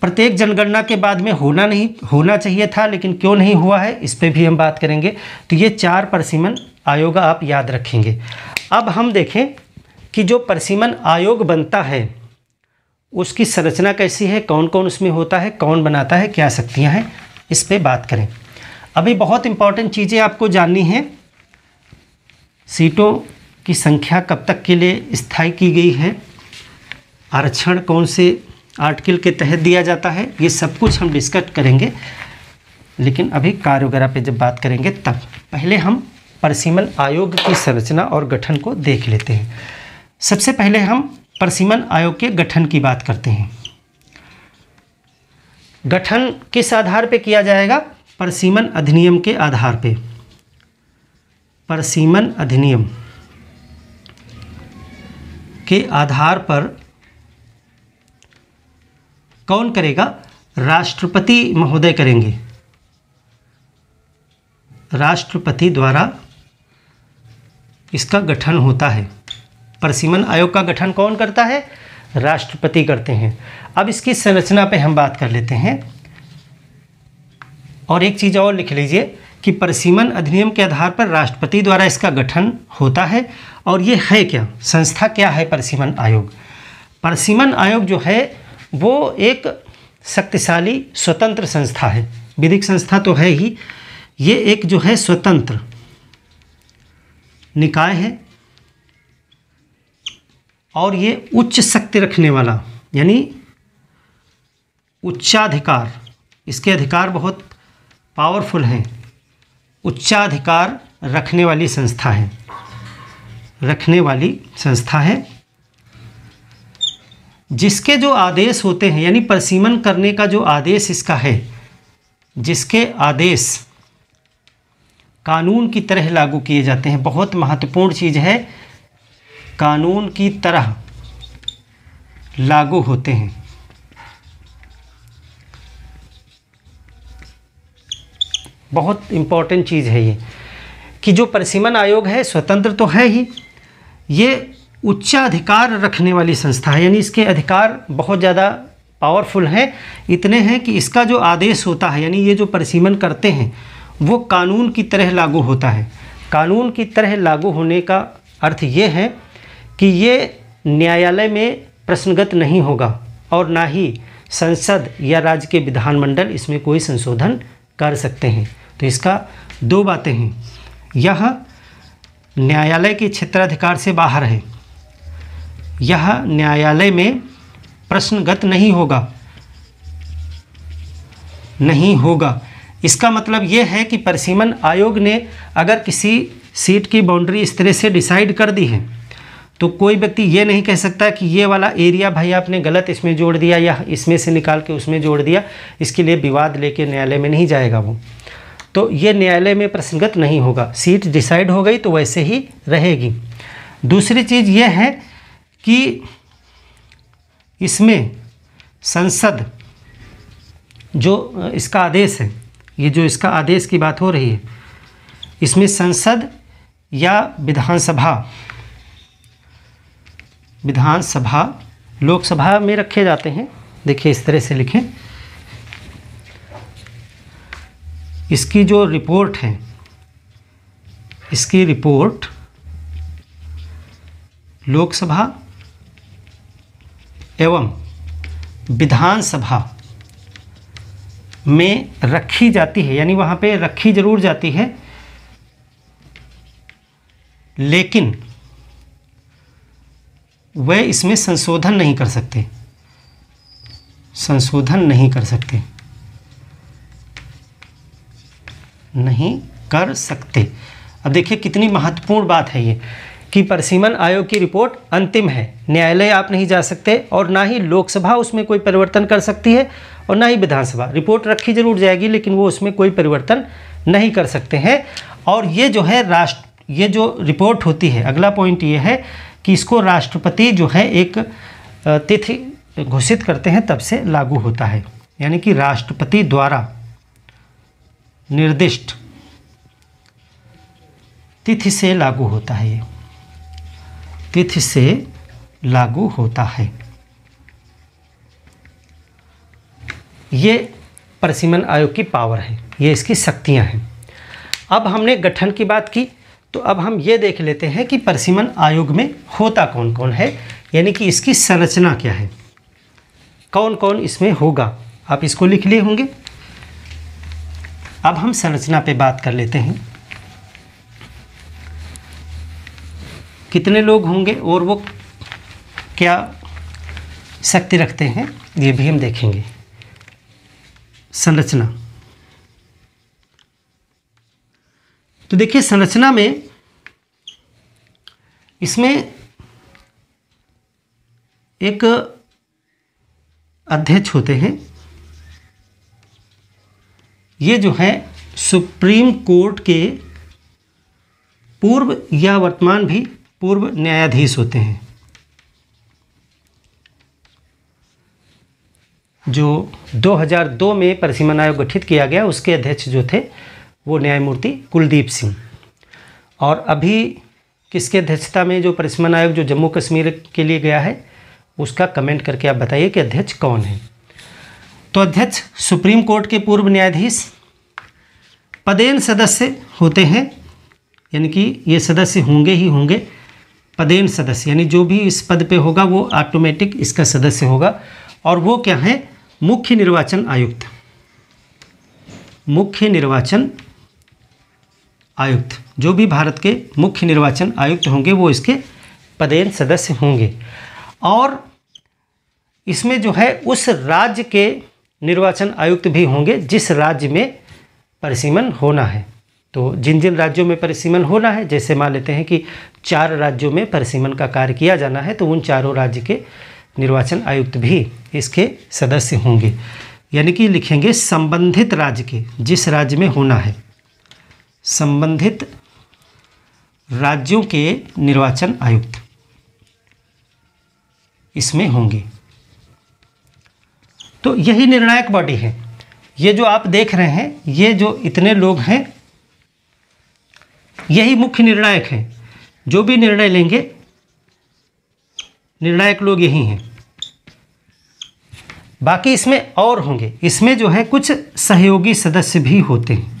प्रत्येक जनगणना के बाद में होना नहीं होना चाहिए था लेकिन क्यों नहीं हुआ है इस पर भी हम बात करेंगे तो ये चार परसीमन आयोग आप याद रखेंगे अब हम देखें कि जो परसीमन आयोग बनता है उसकी संरचना कैसी है कौन कौन उसमें होता है कौन बनाता है क्या शक्तियाँ हैं इस पर बात करें अभी बहुत इम्पॉर्टेंट चीज़ें आपको जाननी हैं सीटों की संख्या कब तक के लिए स्थायी की गई है आरक्षण कौन से आर्टिकल के तहत दिया जाता है ये सब कुछ हम डिस्कस करेंगे लेकिन अभी कार्य वगैरह पर जब बात करेंगे तब पहले हम परसीमल आयोग की संरचना और गठन को देख लेते हैं सबसे पहले हम परसीमन आयोग के गठन की बात करते हैं गठन किस आधार पर किया जाएगा परसीमन अधिनियम के आधार पे परसीमन अधिनियम के आधार पर कौन करेगा राष्ट्रपति महोदय करेंगे राष्ट्रपति द्वारा इसका गठन होता है परसीमन आयोग का गठन कौन करता है राष्ट्रपति करते हैं अब इसकी संरचना पे हम बात कर लेते हैं और एक चीज़ और लिख लीजिए कि परसीमन अधिनियम के आधार पर राष्ट्रपति द्वारा इसका गठन होता है और ये है क्या संस्था क्या है परसीमन आयोग परसीमन आयोग जो है वो एक शक्तिशाली स्वतंत्र संस्था है विधिक संस्था तो है ही ये एक जो है स्वतंत्र निकाय है और ये उच्च शक्ति रखने वाला यानी उच्चाधिकार इसके अधिकार बहुत पावरफुल हैं उच्चाधिकार रखने वाली संस्था है रखने वाली संस्था है जिसके जो आदेश होते हैं यानी परसीमन करने का जो आदेश इसका है जिसके आदेश कानून की तरह लागू किए जाते हैं बहुत महत्वपूर्ण चीज़ है कानून की तरह लागू होते हैं बहुत इम्पॉर्टेंट चीज़ है ये कि जो परिसीमन आयोग है स्वतंत्र तो है ही ये उच्चाधिकार रखने वाली संस्था है यानी इसके अधिकार बहुत ज़्यादा पावरफुल हैं इतने हैं कि इसका जो आदेश होता है यानी ये जो परिसीमन करते हैं वो कानून की तरह लागू होता है कानून की तरह लागू होने का अर्थ ये है कि ये न्यायालय में प्रश्नगत नहीं होगा और ना ही संसद या राज्य के विधानमंडल इसमें कोई संशोधन कर सकते हैं तो इसका दो बातें हैं यह न्यायालय के क्षेत्राधिकार से बाहर है यह न्यायालय में प्रश्नगत नहीं होगा नहीं होगा इसका मतलब ये है कि परिसीमन आयोग ने अगर किसी सीट की बाउंड्री इस तरह से डिसाइड कर दी है तो कोई व्यक्ति ये नहीं कह सकता कि ये वाला एरिया भाई आपने गलत इसमें जोड़ दिया या इसमें से निकाल के उसमें जोड़ दिया इसके लिए विवाद लेके न्यायालय में नहीं जाएगा वो तो ये न्यायालय में प्रसंगत नहीं होगा सीट डिसाइड हो गई तो वैसे ही रहेगी दूसरी चीज़ ये है कि इसमें संसद जो इसका आदेश है ये जो इसका आदेश की बात हो रही है इसमें संसद या विधानसभा विधानसभा लोकसभा में रखे जाते हैं देखिए इस तरह से लिखें इसकी जो रिपोर्ट है इसकी रिपोर्ट लोकसभा एवं विधानसभा में रखी जाती है यानी वहाँ पे रखी ज़रूर जाती है लेकिन वे इसमें संशोधन नहीं कर सकते संशोधन नहीं कर सकते नहीं कर सकते अब देखिए कितनी महत्वपूर्ण बात है ये कि परसीमन आयोग की रिपोर्ट अंतिम है न्यायालय आप नहीं जा सकते और ना ही लोकसभा उसमें कोई परिवर्तन कर सकती है और ना ही विधानसभा रिपोर्ट रखी जरूर जाएगी लेकिन वो उसमें कोई परिवर्तन नहीं कर सकते हैं और ये जो है राष्ट्र ये जो रिपोर्ट होती है अगला पॉइंट ये है कि इसको राष्ट्रपति जो है एक तिथि घोषित करते हैं तब से लागू होता है यानी कि राष्ट्रपति द्वारा निर्दिष्ट तिथि से लागू होता है ये तिथि से लागू होता है ये परसीमन आयोग की पावर है ये इसकी शक्तियां हैं अब हमने गठन की बात की तो अब हम ये देख लेते हैं कि परसिमन आयोग में होता कौन कौन है यानी कि इसकी संरचना क्या है कौन कौन इसमें होगा आप इसको लिख लिए होंगे अब हम संरचना पे बात कर लेते हैं कितने लोग होंगे और वो क्या शक्ति रखते हैं ये भी हम देखेंगे संरचना तो देखिए संरचना में इसमें एक अध्यक्ष होते हैं ये जो है सुप्रीम कोर्ट के पूर्व या वर्तमान भी पूर्व न्यायाधीश होते हैं जो 2002 में परिसीमन आयोग गठित किया गया उसके अध्यक्ष जो थे वो न्यायमूर्ति कुलदीप सिंह और अभी किसके अध्यक्षता में जो परिसमन आयोग जो जम्मू कश्मीर के लिए गया है उसका कमेंट करके आप बताइए कि अध्यक्ष कौन है तो अध्यक्ष सुप्रीम कोर्ट के पूर्व न्यायाधीश पदेन सदस्य होते हैं यानी कि ये सदस्य होंगे ही होंगे पदेन सदस्य यानी जो भी इस पद पे होगा वो ऑटोमेटिक इसका सदस्य होगा और वो क्या है मुख्य निर्वाचन आयुक्त मुख्य निर्वाचन आयुक्त जो भी भारत के मुख्य निर्वाचन आयुक्त होंगे वो इसके पदेन सदस्य होंगे और इसमें जो है उस राज्य के निर्वाचन आयुक्त भी होंगे जिस राज्य में परिसीमन होना है तो जिन जिन राज्यों में परिसीमन होना है जैसे मान लेते हैं कि चार राज्यों में परिसीमन का कार्य किया जाना है तो उन चारों राज्य के निर्वाचन आयुक्त भी इसके सदस्य होंगे यानी कि लिखेंगे संबंधित राज्य के जिस राज्य में होना है संबंधित राज्यों के निर्वाचन आयुक्त इसमें होंगे तो यही निर्णायक बॉडी है ये जो आप देख रहे हैं ये जो इतने लोग हैं यही मुख्य निर्णायक हैं जो भी निर्णय लेंगे निर्णायक लोग यही हैं बाकी इसमें और होंगे इसमें जो है कुछ सहयोगी सदस्य भी होते हैं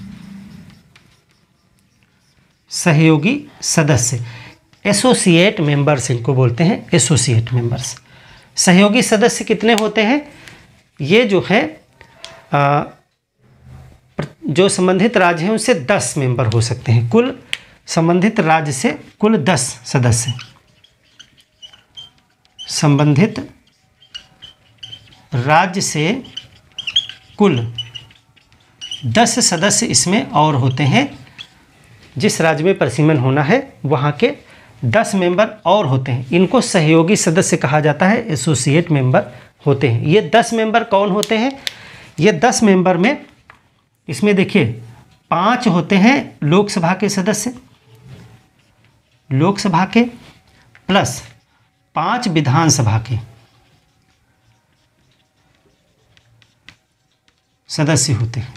सहयोगी सदस्य एसोसिएट मेंबर्स इनको बोलते हैं एसोसिएट मेंबर्स सहयोगी सदस्य कितने होते हैं ये जो है आ, जो संबंधित राज्य हैं उनसे दस मेंबर हो सकते हैं कुल संबंधित राज्य से कुल दस सदस्य संबंधित राज्य से कुल दस सदस्य इसमें और होते हैं जिस राज्य में प्रसिमन होना है वहाँ के दस मेंबर और होते हैं इनको सहयोगी सदस्य कहा जाता है एसोसिएट मेंबर होते हैं ये दस मेंबर कौन होते हैं ये दस मेंबर में इसमें देखिए पांच होते हैं लोकसभा के सदस्य लोकसभा के प्लस पांच विधानसभा के सदस्य होते हैं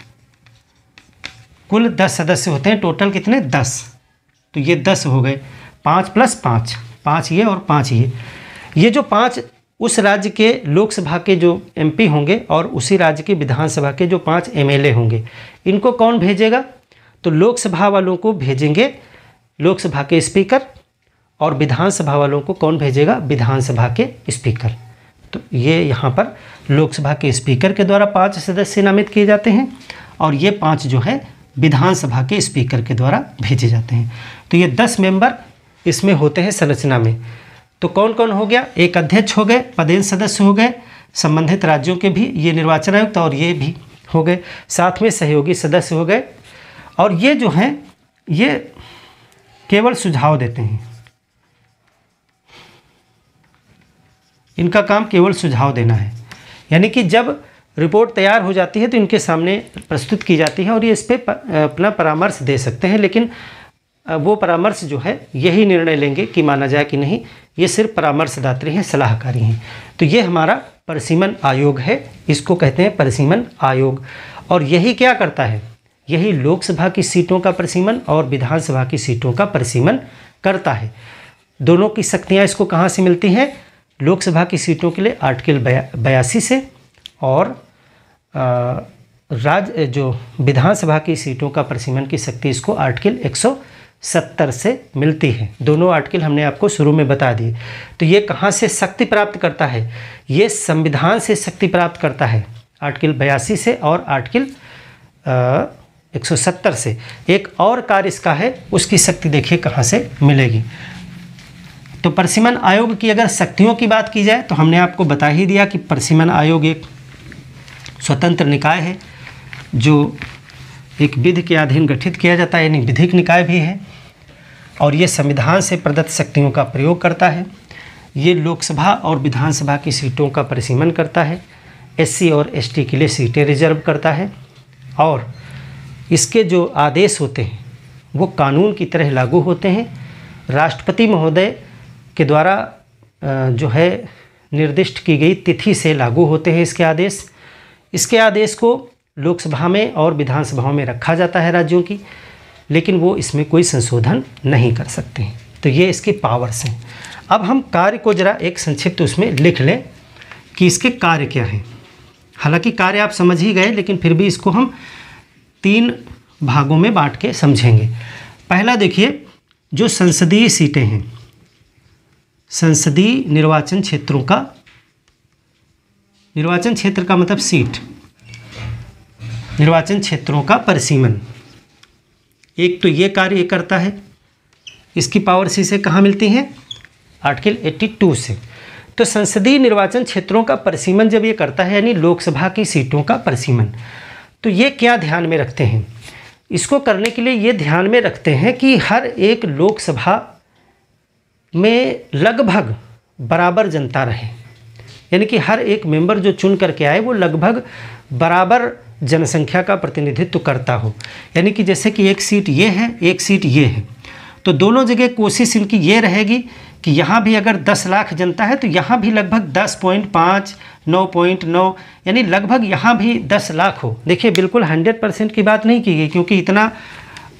कुल दस सदस्य होते हैं टोटल कितने दस तो ये दस हो गए पाँच प्लस पाँच पाँच ये और पाँच ये ये जो पाँच उस राज्य के लोकसभा के जो एमपी होंगे और उसी राज्य के विधानसभा के जो पाँच एमएलए होंगे इनको कौन भेजेगा तो लोकसभा वालों को भेजेंगे लोकसभा के स्पीकर और विधानसभा वालों को कौन भेजेगा विधानसभा के स्पीकर तो ये यहाँ पर लोकसभा के स्पीकर के द्वारा पाँच सदस्य नामित किए जाते हैं और ये पाँच जो है विधानसभा के स्पीकर के द्वारा भेजे जाते हैं तो ये दस मेंबर इसमें होते हैं संरचना में तो कौन कौन हो गया एक अध्यक्ष हो गए पदेन सदस्य हो गए संबंधित राज्यों के भी ये निर्वाचन आयुक्त और ये भी हो गए साथ में सहयोगी सदस्य हो गए और ये जो हैं ये केवल सुझाव देते हैं इनका काम केवल सुझाव देना है यानी कि जब रिपोर्ट तैयार हो जाती है तो इनके सामने प्रस्तुत की जाती है और ये इस पर अपना परामर्श दे सकते हैं लेकिन वो परामर्श जो है यही निर्णय लेंगे कि माना जाए कि नहीं ये सिर्फ परामर्शदात्री हैं सलाहकारी हैं तो ये हमारा परसीमन आयोग है इसको कहते हैं परिसीमन आयोग और यही क्या करता है यही लोकसभा की सीटों का परिसीमन और विधानसभा की सीटों का परिसीमन करता है दोनों की शक्तियाँ इसको कहाँ से मिलती हैं लोकसभा की सीटों के लिए आर्टिकल बयासी से और राज्य जो विधानसभा की सीटों का प्रसीमन की शक्ति इसको आर्टिकल 170 से मिलती है दोनों आर्टिकल हमने आपको शुरू में बता दिए तो ये कहाँ से शक्ति प्राप्त करता है ये संविधान से शक्ति प्राप्त करता है आर्टिकल बयासी से और आर्टिकल एक 170 से एक और कार्य इसका है उसकी शक्ति देखिए कहाँ से मिलेगी तो परसिमन आयोग की अगर शक्तियों की बात की जाए तो हमने आपको बता ही दिया कि परसिमन आयोग एक स्वतंत्र निकाय है जो एक विधि के अधीन गठित किया जाता है यानी विधिक निकाय भी है और ये संविधान से प्रदत्त शक्तियों का प्रयोग करता है ये लोकसभा और विधानसभा की सीटों का परिसीमन करता है एससी और एसटी के लिए सीटें रिजर्व करता है और इसके जो आदेश होते हैं वो कानून की तरह लागू होते हैं राष्ट्रपति महोदय के द्वारा जो है निर्दिष्ट की गई तिथि से लागू होते हैं इसके आदेश इसके आदेश को लोकसभा में और विधानसभाओं में रखा जाता है राज्यों की लेकिन वो इसमें कोई संशोधन नहीं कर सकते हैं तो ये इसकी पावर्स हैं अब हम कार्य को ज़रा एक संक्षिप्त उसमें लिख लें कि इसके कार्य क्या हैं हालांकि कार्य आप समझ ही गए लेकिन फिर भी इसको हम तीन भागों में बांट के समझेंगे पहला देखिए जो संसदीय सीटें हैं संसदीय निर्वाचन क्षेत्रों का निर्वाचन क्षेत्र का मतलब सीट निर्वाचन क्षेत्रों का परिसीमन एक तो ये कार्य करता है इसकी पावर सी से कहाँ मिलती है आर्टिकल 82 से तो संसदीय निर्वाचन क्षेत्रों का परिसीमन जब ये करता है यानी लोकसभा की सीटों का परिसीमन तो ये क्या ध्यान में रखते हैं इसको करने के लिए ये ध्यान में रखते हैं कि हर एक लोकसभा में लगभग बराबर जनता रहे यानी कि हर एक मेंबर जो चुन करके आए वो लगभग बराबर जनसंख्या का प्रतिनिधित्व करता हो यानी कि जैसे कि एक सीट ये है एक सीट ये है तो दोनों जगह कोशिश इनकी ये रहेगी कि यहाँ भी अगर 10 लाख जनता है तो यहाँ भी लगभग 10.5 पॉइंट पाँच नौ पॉइंट नौ यानी लगभग यहाँ भी 10 लाख हो देखिए बिल्कुल 100 परसेंट की बात नहीं की गई क्योंकि इतना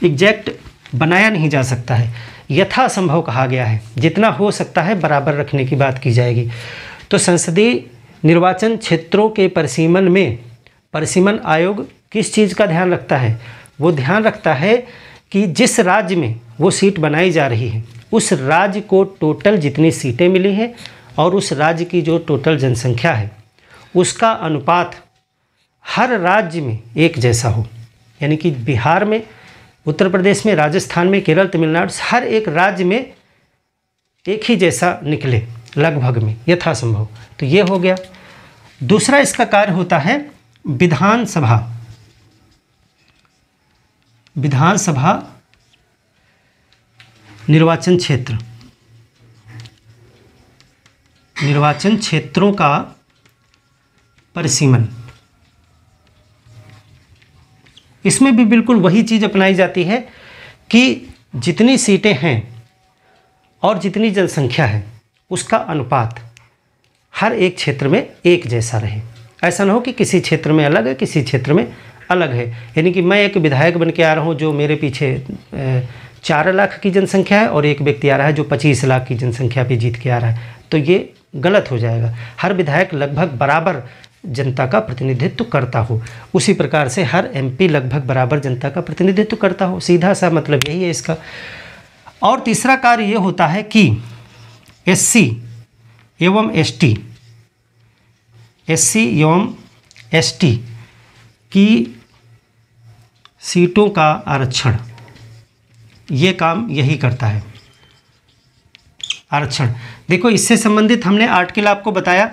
एग्जैक्ट बनाया नहीं जा सकता है यथासंभव कहा गया है जितना हो सकता है बराबर रखने की बात की जाएगी तो संसदीय निर्वाचन क्षेत्रों के परिसीमन में परिसीमन आयोग किस चीज़ का ध्यान रखता है वो ध्यान रखता है कि जिस राज्य में वो सीट बनाई जा रही है उस राज्य को टोटल जितनी सीटें मिली हैं और उस राज्य की जो टोटल जनसंख्या है उसका अनुपात हर राज्य में एक जैसा हो यानी कि बिहार में उत्तर प्रदेश में राजस्थान में केरल तमिलनाडु हर एक राज्य में एक ही जैसा निकले लगभग में यथासंभव तो ये हो गया दूसरा इसका कार्य होता है विधानसभा विधानसभा निर्वाचन क्षेत्र निर्वाचन क्षेत्रों का परिसीमन इसमें भी बिल्कुल वही चीज़ अपनाई जाती है कि जितनी सीटें हैं और जितनी जनसंख्या है उसका अनुपात हर एक क्षेत्र में एक जैसा रहे ऐसा ना हो कि किसी क्षेत्र में अलग है किसी क्षेत्र में अलग है यानी कि मैं एक विधायक बन के आ रहा हूँ जो मेरे पीछे चार लाख की जनसंख्या है और एक व्यक्ति आ रहा है जो पच्चीस लाख की जनसंख्या पर जीत के आ रहा है तो ये गलत हो जाएगा हर विधायक लगभग बराबर जनता का प्रतिनिधित्व करता हो उसी प्रकार से हर एमपी लगभग बराबर जनता का प्रतिनिधित्व करता हो सीधा सा मतलब यही है इसका और तीसरा कार्य ये होता है कि सी एवं एस एस सी एवं टी की सीटों का आरक्षण ये काम यही करता है आरक्षण देखो इससे संबंधित हमने आर्टिकल आपको बताया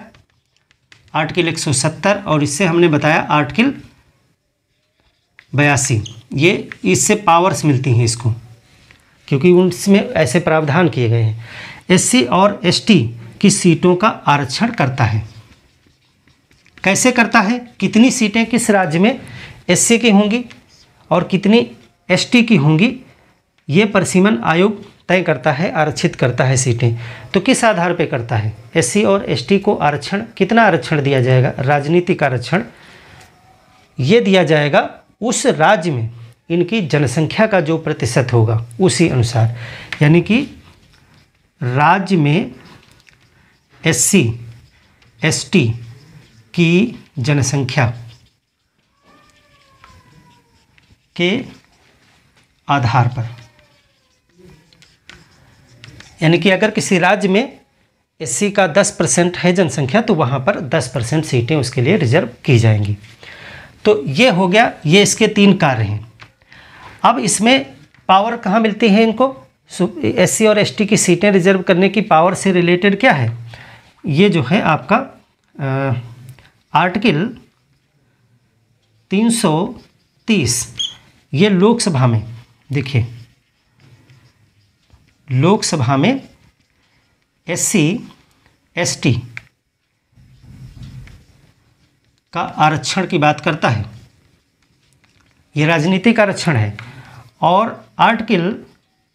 आर्टिकल 170 और इससे हमने बताया आर्टिकल बयासी ये इससे पावर्स मिलती हैं इसको क्योंकि उनमें ऐसे प्रावधान किए गए हैं एससी और एसटी की सीटों का आरक्षण करता है कैसे करता है कितनी सीटें किस राज्य में एससी की होंगी और कितनी एसटी की होंगी ये परसीमन आयोग तय करता है आरक्षित करता है सीटें तो किस आधार पर करता है एससी और एसटी को आरक्षण कितना आरक्षण दिया जाएगा राजनीतिक आरक्षण ये दिया जाएगा उस राज्य में इनकी जनसंख्या का जो प्रतिशत होगा उसी अनुसार यानी कि राज्य में एससी एसटी की जनसंख्या के आधार पर यानी कि अगर किसी राज्य में एससी का 10 परसेंट है जनसंख्या तो वहाँ पर 10 परसेंट सीटें उसके लिए रिजर्व की जाएंगी तो ये हो गया ये इसके तीन कार्य हैं अब इसमें पावर कहाँ मिलती है इनको एस और एस की सीटें रिजर्व करने की पावर से रिलेटेड क्या है ये जो है आपका आ, आर्टिकल 330 ये लोकसभा में देखिए लोकसभा में एस सी एस टी का आरक्षण की बात करता है ये राजनीतिक आरक्षण है और आर्टिकल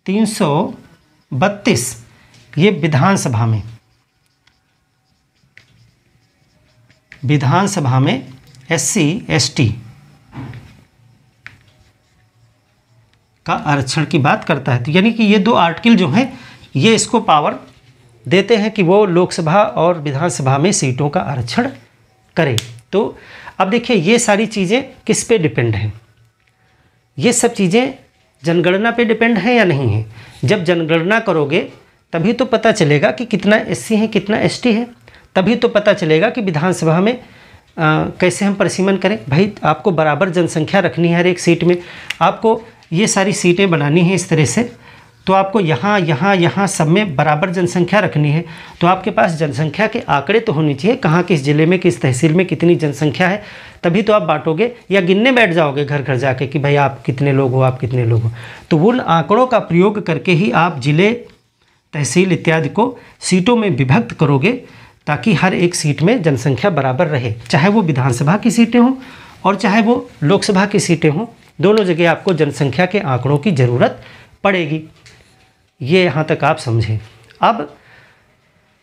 तीन सौ बत्तीस ये विधानसभा में विधानसभा में एससी एसटी का आरक्षण की बात करता है तो यानी कि ये दो आर्टिकल जो हैं ये इसको पावर देते हैं कि वो लोकसभा और विधानसभा में सीटों का आरक्षण करें तो अब देखिए ये सारी चीज़ें किस पे डिपेंड हैं ये सब चीज़ें जनगणना पे डिपेंड है या नहीं है जब जनगणना करोगे तभी तो पता चलेगा कि कितना एससी है कितना एसटी है तभी तो पता चलेगा कि विधानसभा में आ, कैसे हम परिसीमन करें भाई आपको बराबर जनसंख्या रखनी है हर एक सीट में आपको ये सारी सीटें बनानी हैं इस तरह से तो आपको यहाँ यहाँ यहाँ सब में बराबर जनसंख्या रखनी है तो आपके पास जनसंख्या के आंकड़े तो होने चाहिए कहाँ किस ज़िले में किस तहसील में कितनी जनसंख्या है तभी तो आप बांटोगे या गिनने बैठ जाओगे घर घर जाके कि भाई आप कितने लोग हो आप कितने लोग हो तो उन आंकड़ों का प्रयोग करके ही आप ज़िले तहसील इत्यादि को सीटों में विभक्त करोगे ताकि हर एक सीट में जनसंख्या बराबर रहे चाहे वो विधानसभा की सीटें हों और चाहे वो लोकसभा की सीटें हों दोनों जगह आपको जनसंख्या के आंकड़ों की ज़रूरत पड़ेगी ये यहाँ तक आप समझें अब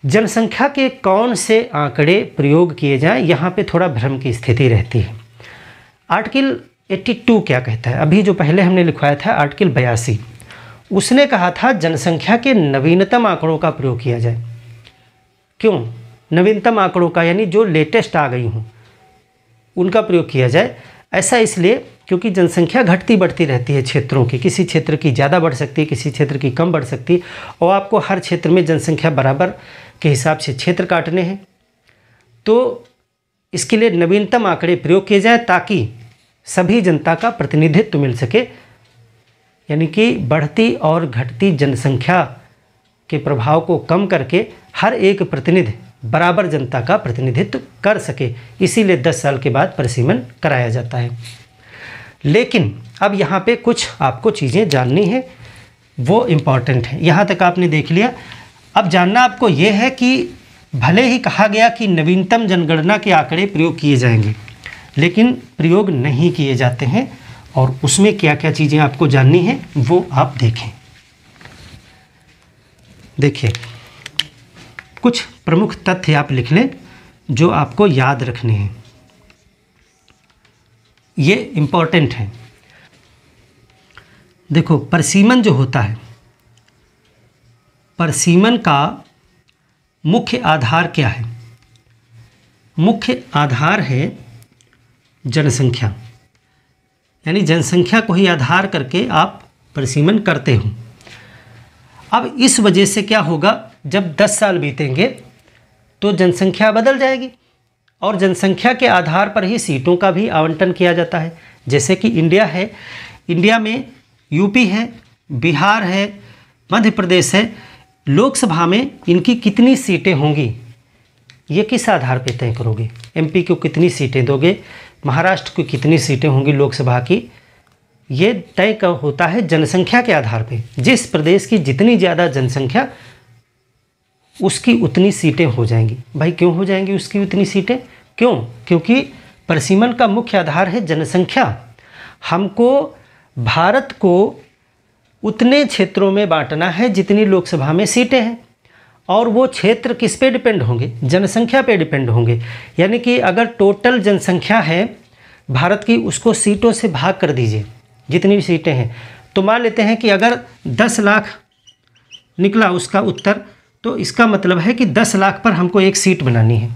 जनसंख्या के कौन से आंकड़े प्रयोग किए जाएं यहाँ पे थोड़ा भ्रम की स्थिति रहती है आर्टिकल 82 क्या कहता है अभी जो पहले हमने लिखवाया था आर्टिकल बयासी उसने कहा था जनसंख्या के नवीनतम आंकड़ों का प्रयोग किया जाए क्यों नवीनतम आंकड़ों का यानी जो लेटेस्ट आ गई हूँ उनका प्रयोग किया जाए ऐसा इसलिए क्योंकि जनसंख्या घटती बढ़ती रहती है क्षेत्रों की किसी क्षेत्र की ज़्यादा बढ़ सकती है किसी क्षेत्र की कम बढ़ सकती है और आपको हर क्षेत्र में जनसंख्या बराबर के हिसाब से क्षेत्र काटने हैं तो इसके लिए नवीनतम आंकड़े प्रयोग किए जाएँ ताकि सभी जनता का प्रतिनिधित्व मिल सके यानी कि बढ़ती और घटती जनसंख्या के प्रभाव को कम करके हर एक प्रतिनिधि बराबर जनता का प्रतिनिधित्व कर सके इसीलिए 10 साल के बाद परिसीमन कराया जाता है लेकिन अब यहाँ पे कुछ आपको चीज़ें जाननी है वो इम्पॉर्टेंट है यहाँ तक आपने देख लिया अब जानना आपको ये है कि भले ही कहा गया कि नवीनतम जनगणना के आंकड़े प्रयोग किए जाएंगे लेकिन प्रयोग नहीं किए जाते हैं और उसमें क्या क्या चीज़ें आपको जाननी है वो आप देखें देखिए कुछ प्रमुख तथ्य आप लिख लें जो आपको याद रखने हैं ये इम्पॉर्टेंट है देखो परसीमन जो होता है परसीमन का मुख्य आधार क्या है मुख्य आधार है जनसंख्या यानी जनसंख्या को ही आधार करके आप परसीमन करते हो अब इस वजह से क्या होगा जब 10 साल बीतेंगे तो जनसंख्या बदल जाएगी और जनसंख्या के आधार पर ही सीटों का भी आवंटन किया जाता है जैसे कि इंडिया है इंडिया में यूपी है बिहार है मध्य प्रदेश है लोकसभा में इनकी कितनी सीटें होंगी ये किस आधार पर तय करोगे एमपी को कितनी सीटें दोगे महाराष्ट्र को कितनी सीटें होंगी लोकसभा की ये तय होता है जनसंख्या के आधार पे जिस प्रदेश की जितनी ज़्यादा जनसंख्या उसकी उतनी सीटें हो जाएंगी भाई क्यों हो जाएंगी उसकी उतनी सीटें क्यों क्योंकि परसीमन का मुख्य आधार है जनसंख्या हमको भारत को उतने क्षेत्रों में बांटना है जितनी लोकसभा में सीटें हैं और वो क्षेत्र किस पे डिपेंड होंगे जनसंख्या पे डिपेंड होंगे यानी कि अगर टोटल जनसंख्या है भारत की उसको सीटों से भाग कर दीजिए जितनी भी सीटें हैं तो मान लेते हैं कि अगर 10 लाख निकला उसका उत्तर तो इसका मतलब है कि दस लाख पर हमको एक सीट बनानी है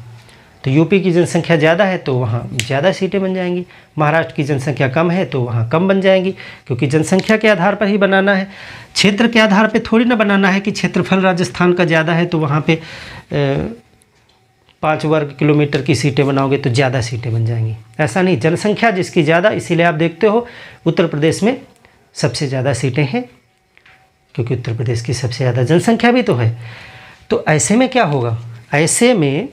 तो यूपी की जनसंख्या ज़्यादा है तो वहाँ ज़्यादा सीटें बन जाएंगी महाराष्ट्र की जनसंख्या कम है तो वहाँ कम बन जाएंगी क्योंकि जनसंख्या के आधार पर ही बनाना है क्षेत्र के आधार पर थोड़ी ना बनाना है कि क्षेत्रफल राजस्थान का ज़्यादा है तो वहाँ पे पाँच वर्ग किलोमीटर की सीटें बनाओगे तो ज़्यादा सीटें बन जाएंगी ऐसा नहीं जनसंख्या जिसकी ज़्यादा इसीलिए आप देखते हो उत्तर प्रदेश में सबसे ज़्यादा सीटें हैं क्योंकि उत्तर प्रदेश की सबसे ज़्यादा जनसंख्या भी तो है तो ऐसे में क्या होगा ऐसे में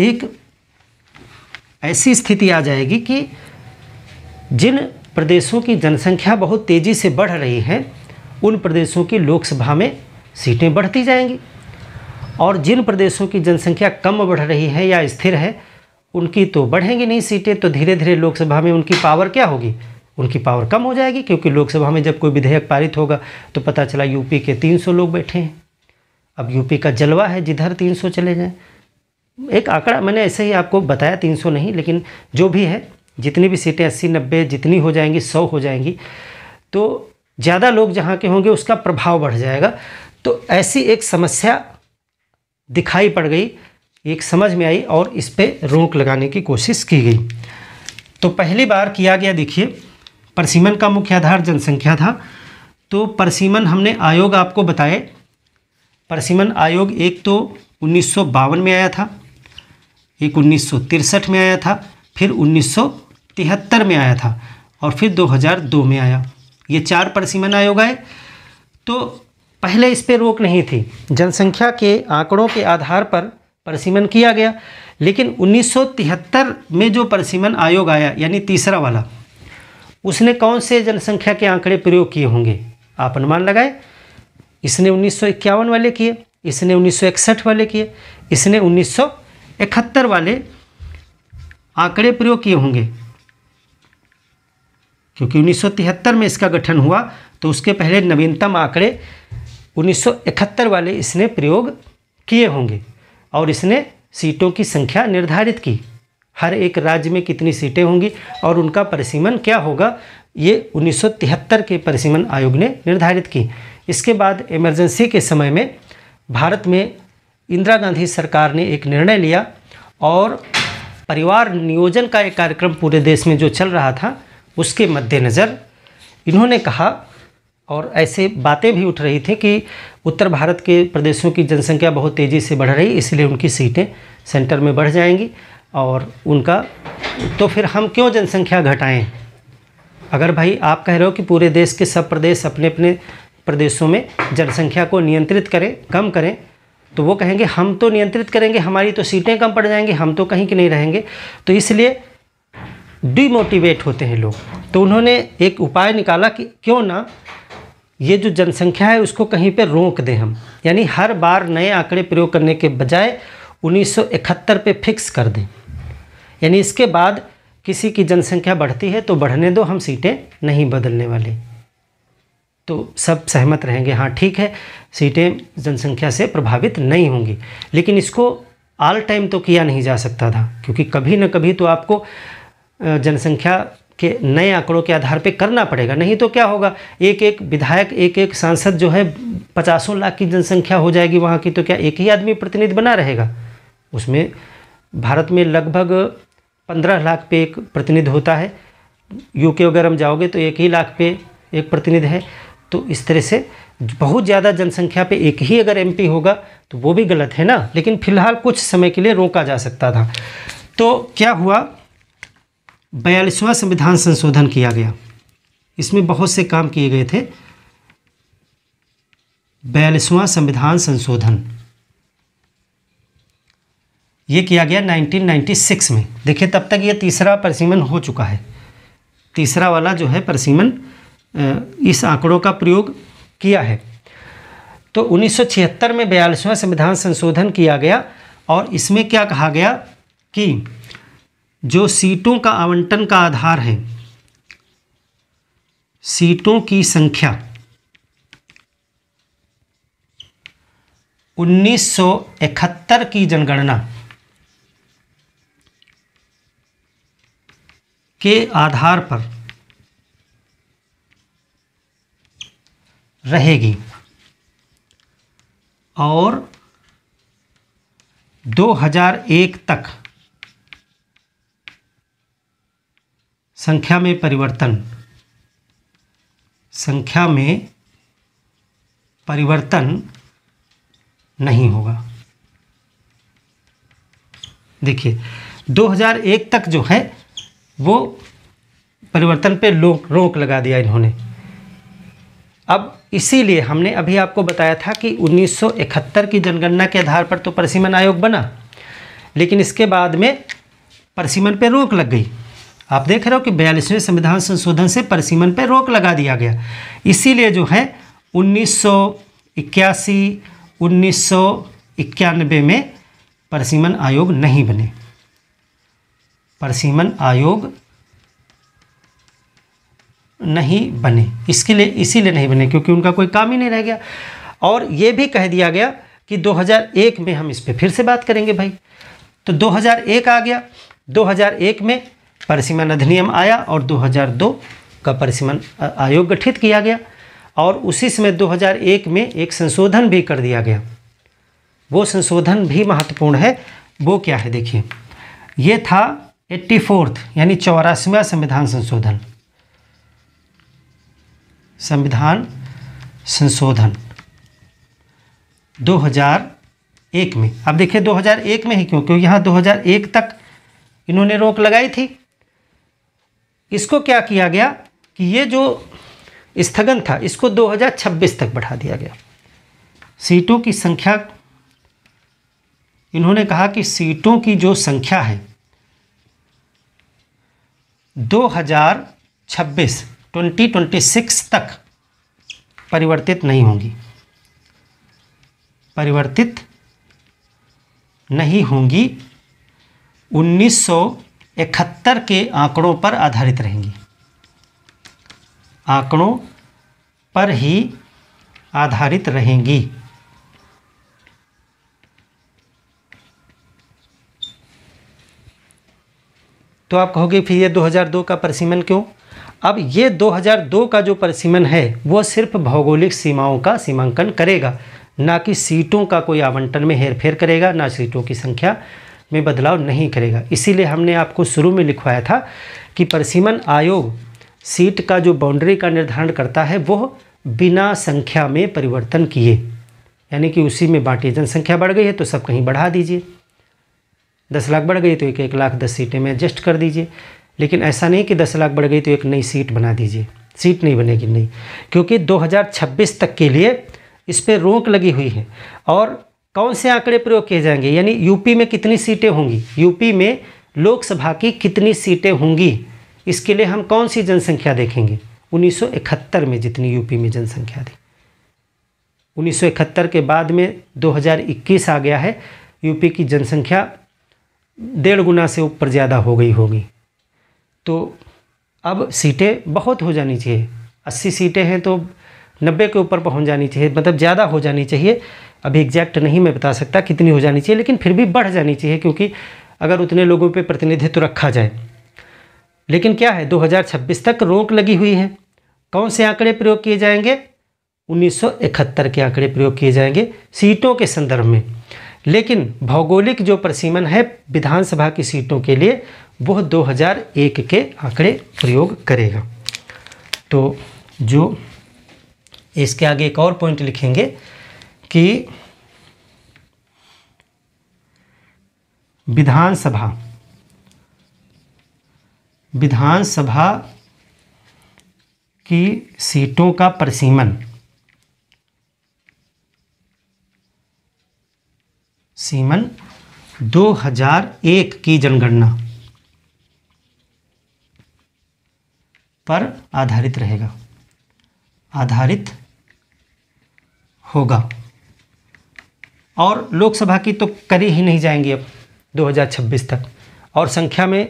एक ऐसी स्थिति आ जाएगी कि जिन प्रदेशों की जनसंख्या बहुत तेज़ी से बढ़ रही है उन प्रदेशों की लोकसभा में सीटें बढ़ती जाएंगी और जिन प्रदेशों की जनसंख्या कम बढ़ रही है या स्थिर है उनकी तो बढ़ेंगी नहीं सीटें तो धीरे धीरे लोकसभा में उनकी पावर क्या होगी उनकी पावर कम हो जाएगी क्योंकि लोकसभा में जब कोई विधेयक पारित होगा तो पता चला यूपी के 300 लोग बैठे हैं अब यूपी का जलवा है जिधर 300 चले जाएँ एक आंकड़ा मैंने ऐसे ही आपको बताया 300 नहीं लेकिन जो भी है जितनी भी सीटें अस्सी नब्बे जितनी हो जाएंगी सौ हो जाएंगी तो ज़्यादा लोग जहाँ के होंगे उसका प्रभाव बढ़ जाएगा तो ऐसी एक समस्या दिखाई पड़ गई एक समझ में आई और इस पर रोक लगाने की कोशिश की गई तो पहली बार किया गया देखिए परसीमन का मुख्य आधार जनसंख्या था तो परसीमन हमने आयोग आपको बताए परसिमन आयोग एक तो उन्नीस में आया था एक उन्नीस में आया था फिर उन्नीस में आया था और फिर 2002 में आया ये चार परसिमन आयोग आए तो पहले इस पर रोक नहीं थी जनसंख्या के आंकड़ों के आधार पर परसीमन किया गया लेकिन 1973 में जो परसीमन आयोग आया यानी तीसरा वाला उसने कौन से जनसंख्या के आंकड़े प्रयोग किए होंगे आप अनुमान लगाए इसने उन्नीस वाले किए इसने उन्नीस वाले किए इसने उन्नीस वाले आंकड़े प्रयोग किए होंगे क्योंकि 1973 में इसका गठन हुआ तो उसके पहले नवीनतम आंकड़े 1971 वाले इसने प्रयोग किए होंगे और इसने सीटों की संख्या निर्धारित की हर एक राज्य में कितनी सीटें होंगी और उनका परिसीमन क्या होगा ये 1973 के परिसीमन आयोग ने निर्धारित की इसके बाद इमरजेंसी के समय में भारत में इंदिरा गांधी सरकार ने एक निर्णय लिया और परिवार नियोजन का एक कार्यक्रम पूरे देश में जो चल रहा था उसके मद्देनज़र इन्होंने कहा और ऐसे बातें भी उठ रही थी कि उत्तर भारत के प्रदेशों की जनसंख्या बहुत तेज़ी से बढ़ रही इसलिए उनकी सीटें सेंटर में बढ़ जाएंगी और उनका तो फिर हम क्यों जनसंख्या घटाएं अगर भाई आप कह रहे हो कि पूरे देश के सब प्रदेश अपने अपने प्रदेशों में जनसंख्या को नियंत्रित करें कम करें तो वो कहेंगे हम तो नियंत्रित करेंगे हमारी तो सीटें कम पड़ जाएंगी हम तो कहीं के नहीं रहेंगे तो इसलिए डिमोटिवेट होते हैं लोग तो उन्होंने एक उपाय निकाला कि क्यों ना ये जो जनसंख्या है उसको कहीं पे रोक दें हम यानी हर बार नए आंकड़े प्रयोग करने के बजाय 1971 पे फिक्स कर दें यानी इसके बाद किसी की जनसंख्या बढ़ती है तो बढ़ने दो हम सीटें नहीं बदलने वाली तो सब सहमत रहेंगे हाँ ठीक है सीटें जनसंख्या से प्रभावित नहीं होंगी लेकिन इसको ऑल टाइम तो किया नहीं जा सकता था क्योंकि कभी ना कभी तो आपको जनसंख्या के नए आंकड़ों के आधार पे करना पड़ेगा नहीं तो क्या होगा एक एक विधायक एक एक सांसद जो है पचासों लाख की जनसंख्या हो जाएगी वहाँ की तो क्या एक ही आदमी प्रतिनिधि बना रहेगा उसमें भारत में लगभग पंद्रह लाख पे एक प्रतिनिधि होता है यूके वगैरह हम जाओगे तो एक ही लाख पे एक प्रतिनिधि है तो इस तरह से बहुत ज़्यादा जनसंख्या पे एक ही अगर एमपी होगा तो वो भी गलत है ना लेकिन फिलहाल कुछ समय के लिए रोका जा सकता था तो क्या हुआ बयालीसवां संविधान संशोधन किया गया इसमें बहुत से काम किए गए थे बयालीसवां संविधान संशोधन ये किया गया 1996 में देखिए तब तक ये तीसरा परसीमन हो चुका है तीसरा वाला जो है परसीमन इस आंकड़ों का प्रयोग किया है तो 1976 में बयालीसवां संविधान संशोधन किया गया और इसमें क्या कहा गया कि जो सीटों का आवंटन का आधार है सीटों की संख्या 1971 की जनगणना के आधार पर रहेगी और 2001 तक संख्या में परिवर्तन संख्या में परिवर्तन नहीं होगा देखिए 2001 तक जो है वो परिवर्तन पे रोक रोक लगा दिया इन्होंने अब इसीलिए हमने अभी आपको बताया था कि 1971 की जनगणना के आधार पर तो परसीमन आयोग बना लेकिन इसके बाद में परसीमन पर रोक लग गई आप देख रहे हो कि बयालीसवें संविधान संशोधन से परसीमन पर रोक लगा दिया गया इसीलिए जो है उन्नीस सौ इक्यासी उन्नीस सौ में परसीमन आयोग नहीं बने परसीमन आयोग नहीं बने इसके लिए इसीलिए नहीं बने क्योंकि उनका कोई काम ही नहीं रह गया और ये भी कह दिया गया कि 2001 में हम इस पर फिर से बात करेंगे भाई तो 2001 आ गया 2001 में परिसीमन अधिनियम आया और 2002 का परिसीमन आयोग गठित किया गया और उसी समय 2001 में एक संशोधन भी कर दिया गया वो संशोधन भी महत्वपूर्ण है वो क्या है देखिए ये था एट्टी फोर्थ यानी चौरासवा संविधान संशोधन संविधान संशोधन 2001 में अब देखिए 2001 में ही क्यों क्योंकि यहाँ 2001 तक इन्होंने रोक लगाई थी इसको क्या किया गया कि ये जो स्थगन था इसको 2026 तक बढ़ा दिया गया सीटों की संख्या इन्होंने कहा कि सीटों की जो संख्या है 2026 तक परिवर्तित नहीं होंगी परिवर्तित नहीं होंगी 1971 के आंकड़ों पर आधारित रहेंगी आंकड़ों पर ही आधारित रहेंगी तो आप कहोगे फिर ये 2002 का परसीमन क्यों अब ये 2002 का जो परिसीमन है वो सिर्फ भौगोलिक सीमाओं का सीमांकन करेगा ना कि सीटों का कोई आवंटन में हेरफेर करेगा ना सीटों की संख्या में बदलाव नहीं करेगा इसीलिए हमने आपको शुरू में लिखवाया था कि परिसीमन आयोग सीट का जो बाउंड्री का निर्धारण करता है वह बिना संख्या में परिवर्तन किए यानी कि उसी में बांटी जनसंख्या बढ़ गई है तो सब कहीं बढ़ा दीजिए दस लाख बढ़ गई तो एक एक लाख दस सीटें में एडजस्ट कर दीजिए लेकिन ऐसा नहीं कि दस लाख बढ़ गई तो एक नई सीट बना दीजिए सीट नहीं बनेगी नहीं क्योंकि 2026 तक के लिए इस पर रोक लगी हुई है और कौन से आंकड़े प्रयोग किए जाएंगे यानी यूपी में कितनी सीटें होंगी यूपी में लोकसभा की कितनी सीटें होंगी इसके लिए हम कौन सी जनसंख्या देखेंगे 1971 में जितनी यूपी में जनसंख्या थी 1971 के बाद में 2021 आ गया है यूपी की जनसंख्या डेढ़ गुना से ऊपर ज़्यादा हो गई होगी तो अब सीटें बहुत हो जानी चाहिए अस्सी सीटें हैं तो नब्बे के ऊपर पहुंच जानी चाहिए मतलब ज़्यादा हो जानी चाहिए अभी एग्जैक्ट नहीं मैं बता सकता कितनी हो जानी चाहिए लेकिन फिर भी बढ़ जानी चाहिए क्योंकि अगर उतने लोगों पे प्रतिनिधित्व रखा जाए लेकिन क्या है 2026 तक रोक लगी हुई है कौन से आंकड़े प्रयोग किए जाएंगे 1971 के आंकड़े प्रयोग किए जाएंगे सीटों के संदर्भ में लेकिन भौगोलिक जो परसीमन है विधानसभा की सीटों के लिए वह 2001 के आंकड़े प्रयोग करेगा तो जो इसके आगे एक और पॉइंट लिखेंगे कि विधानसभा विधानसभा की सीटों का परसीमन सीमन 2001 की जनगणना पर आधारित रहेगा आधारित होगा और लोकसभा की तो करी ही नहीं जाएंगी अब 2026 तक और संख्या में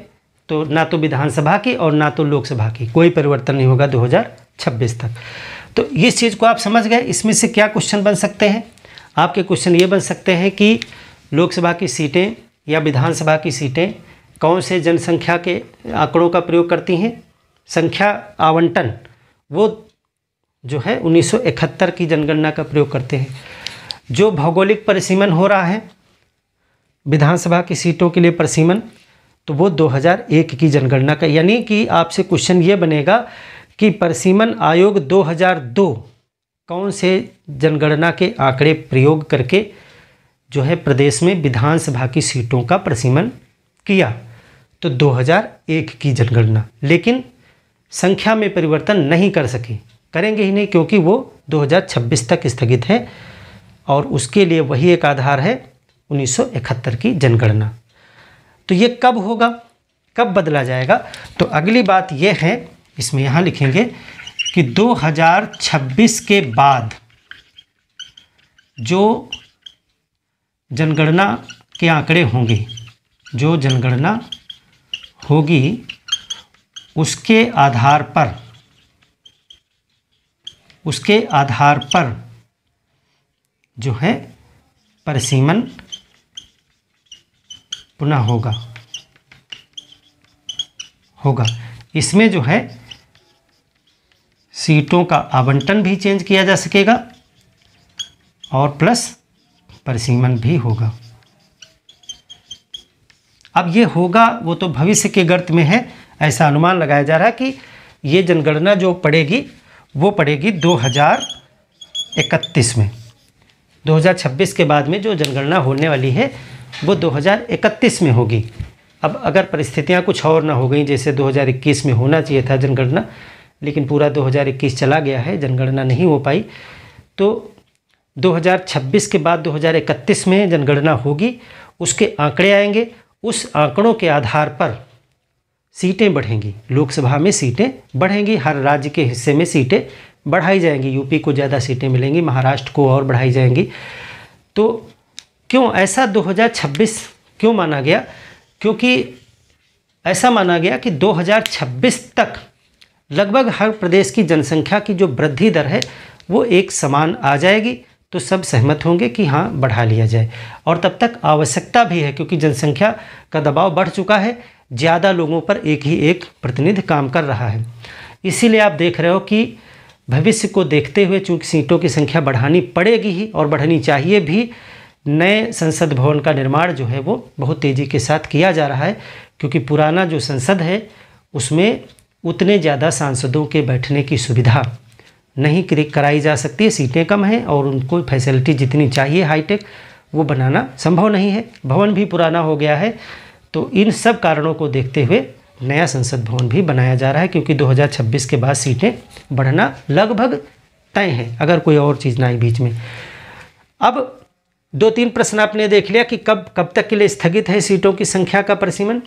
तो ना तो विधानसभा की और ना तो लोकसभा की कोई परिवर्तन नहीं होगा 2026 तक तो इस चीज़ को आप समझ गए इसमें से क्या क्वेश्चन बन सकते हैं आपके क्वेश्चन ये बन सकते हैं कि लोकसभा की सीटें या विधानसभा की सीटें कौन से जनसंख्या के आंकड़ों का प्रयोग करती हैं संख्या आवंटन वो जो है 1971 की जनगणना का प्रयोग करते हैं जो भौगोलिक परिसीमन हो रहा है विधानसभा की सीटों के लिए परिसीमन तो वो 2001 की जनगणना का यानी कि आपसे क्वेश्चन ये बनेगा कि परिसीमन आयोग 2002 कौन से जनगणना के आंकड़े प्रयोग करके जो है प्रदेश में विधानसभा की सीटों का परिसीमन किया तो 2001 की जनगणना लेकिन संख्या में परिवर्तन नहीं कर सके करेंगे ही नहीं क्योंकि वो 2026 तक स्थगित है और उसके लिए वही एक आधार है 1971 की जनगणना तो ये कब होगा कब बदला जाएगा तो अगली बात ये है इसमें यहाँ लिखेंगे कि 2026 के बाद जो जनगणना के आंकड़े होंगे जो जनगणना होगी उसके आधार पर उसके आधार पर जो है परिसीमन पुनः होगा होगा इसमें जो है सीटों का आवंटन भी चेंज किया जा सकेगा और प्लस परिसीमन भी होगा अब ये होगा वो तो भविष्य के गर्त में है ऐसा अनुमान लगाया जा रहा है कि ये जनगणना जो पड़ेगी वो पड़ेगी 2031 में 2026 के बाद में जो जनगणना होने वाली है वो 2031 में होगी अब अगर परिस्थितियाँ कुछ और ना हो गई जैसे 2021 में होना चाहिए था जनगणना लेकिन पूरा 2021 चला गया है जनगणना नहीं हो पाई तो 2026 के बाद 2031 में जनगणना होगी उसके आंकड़े आएंगे उस आंकड़ों के आधार पर सीटें बढ़ेंगी लोकसभा में सीटें बढ़ेंगी हर राज्य के हिस्से में सीटें बढ़ाई जाएंगी यूपी को ज़्यादा सीटें मिलेंगी महाराष्ट्र को और बढ़ाई जाएंगी तो क्यों ऐसा 2026 क्यों माना गया क्योंकि ऐसा माना गया कि 2026 तक लगभग हर प्रदेश की जनसंख्या की जो वृद्धि दर है वो एक समान आ जाएगी तो सब सहमत होंगे कि हाँ बढ़ा लिया जाए और तब तक आवश्यकता भी है क्योंकि जनसंख्या का दबाव बढ़ चुका है ज़्यादा लोगों पर एक ही एक प्रतिनिधि काम कर रहा है इसीलिए आप देख रहे हो कि भविष्य को देखते हुए चूँकि सीटों की संख्या बढ़ानी पड़ेगी ही और बढ़नी चाहिए भी नए संसद भवन का निर्माण जो है वो बहुत तेज़ी के साथ किया जा रहा है क्योंकि पुराना जो संसद है उसमें उतने ज़्यादा सांसदों के बैठने की सुविधा नहीं कराई जा सकती है सीटें कम हैं और उनको फैसिलिटी जितनी चाहिए हाईटेक वो बनाना संभव नहीं है भवन भी पुराना हो गया है तो इन सब कारणों को देखते हुए नया संसद भवन भी बनाया जा रहा है क्योंकि 2026 के बाद सीटें बढ़ना लगभग तय हैं अगर कोई और चीज़ ना आई बीच में अब दो तीन प्रश्न आपने देख लिया कि कब कब तक के लिए स्थगित है सीटों की संख्या का परिसीमन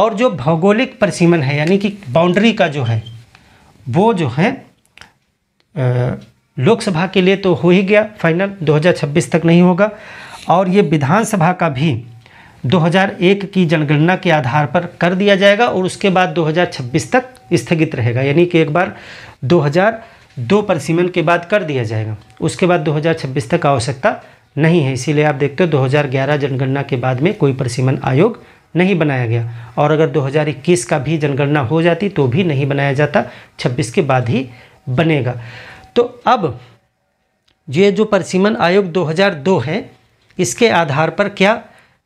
और जो भौगोलिक परिसीमन है यानी कि बाउंड्री का जो है वो जो है लोकसभा के लिए तो हो ही गया फाइनल 2026 तक नहीं होगा और ये विधानसभा का भी 2001 की जनगणना के आधार पर कर दिया जाएगा और उसके बाद 2026 तक स्थगित रहेगा यानी कि एक बार 2002 दो परसीमन के बाद कर दिया जाएगा उसके बाद 2026 तक आवश्यकता नहीं है इसीलिए आप देखते हो 2011 जनगणना के बाद में कोई परिसीमन आयोग नहीं बनाया गया और अगर 2021 का भी जनगणना हो जाती तो भी नहीं बनाया जाता छब्बीस के बाद ही बनेगा तो अब ये जो परिसीमन आयोग दो है इसके आधार पर क्या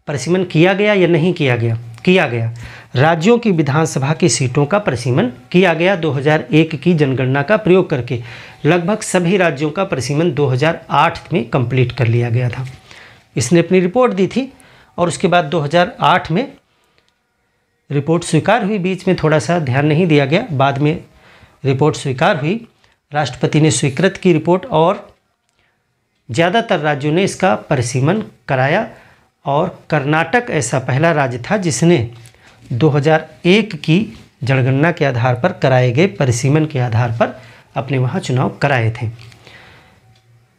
परिसीमन किया गया या नहीं किया गया किया गया राज्यों की विधानसभा की सीटों का परिसीमन किया गया 2001 की जनगणना का प्रयोग करके लगभग सभी राज्यों का परिसीमन 2008 में कंप्लीट कर लिया गया था इसने अपनी रिपोर्ट दी थी और उसके बाद 2008 में रिपोर्ट स्वीकार हुई बीच में थोड़ा सा ध्यान नहीं दिया गया बाद में रिपोर्ट स्वीकार हुई राष्ट्रपति ने स्वीकृत की रिपोर्ट और ज़्यादातर राज्यों ने इसका परिसीमन कराया और कर्नाटक ऐसा पहला राज्य था जिसने 2001 की जनगणना के आधार पर कराए गए परिसीमन के आधार पर अपने वहाँ चुनाव कराए थे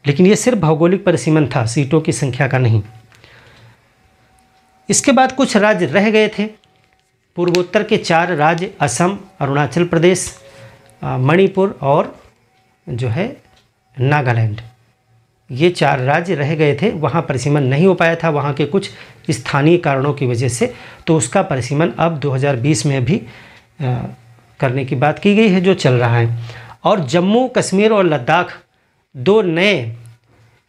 लेकिन ये सिर्फ भौगोलिक परिसीमन था सीटों की संख्या का नहीं इसके बाद कुछ राज्य रह गए थे पूर्वोत्तर के चार राज्य असम अरुणाचल प्रदेश मणिपुर और जो है नागालैंड ये चार राज्य रह गए थे वहाँ परिसीमन नहीं हो पाया था वहाँ के कुछ स्थानीय कारणों की वजह से तो उसका परिसीमन अब 2020 में भी आ, करने की बात की गई है जो चल रहा है और जम्मू कश्मीर और लद्दाख दो नए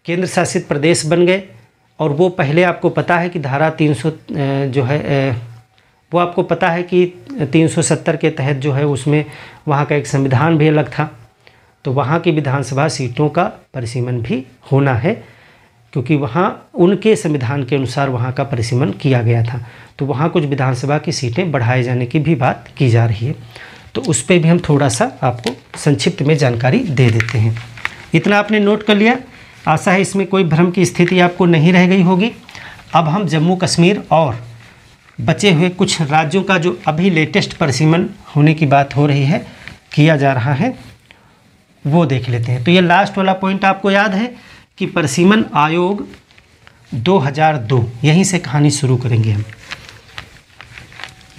केंद्र शासित प्रदेश बन गए और वो पहले आपको पता है कि धारा 300 जो है वो आपको पता है कि 370 के तहत जो है उसमें वहाँ का एक संविधान भी अलग था तो वहाँ की विधानसभा सीटों का परिसीमन भी होना है क्योंकि वहाँ उनके संविधान के अनुसार वहाँ का परिसीमन किया गया था तो वहाँ कुछ विधानसभा की सीटें बढ़ाए जाने की भी बात की जा रही है तो उस पर भी हम थोड़ा सा आपको संक्षिप्त में जानकारी दे देते हैं इतना आपने नोट कर लिया आशा है इसमें कोई भ्रम की स्थिति आपको नहीं रह गई होगी अब हम जम्मू कश्मीर और बचे हुए कुछ राज्यों का जो अभी लेटेस्ट परिसीमन होने की बात हो रही है किया जा रहा है वो देख लेते हैं तो ये लास्ट वाला पॉइंट आपको याद है कि परसीमन आयोग 2002 यहीं से कहानी शुरू करेंगे हम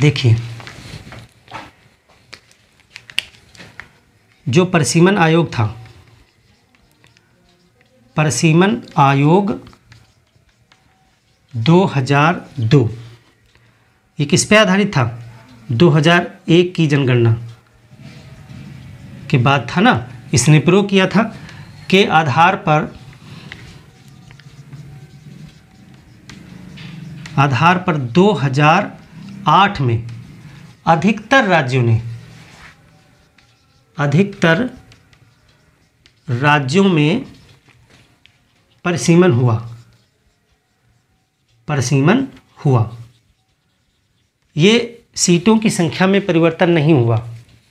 देखिए जो परसीमन आयोग था परसीमन आयोग 2002 ये किस पे आधारित था 2001 की जनगणना के बाद था ना इसने प्रयोग किया था के आधार पर आधार पर 2008 में अधिकतर राज्यों ने अधिकतर राज्यों में परिसीमन हुआ परिसीमन हुआ ये सीटों की संख्या में परिवर्तन नहीं हुआ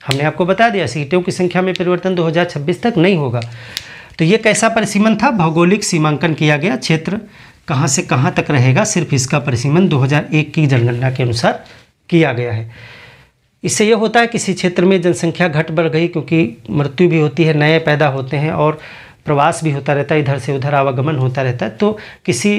हमने आपको बता दिया सीटों की संख्या में परिवर्तन 2026 तक नहीं होगा तो ये कैसा परिसीमन था भौगोलिक सीमांकन किया गया क्षेत्र कहाँ से कहाँ तक रहेगा सिर्फ इसका परिसीमन 2001 की जनगणना के अनुसार किया गया है इससे यह होता है किसी क्षेत्र में जनसंख्या घट बढ़ गई क्योंकि मृत्यु भी होती है नए पैदा होते हैं और प्रवास भी होता रहता है इधर से उधर आवागमन होता रहता है तो किसी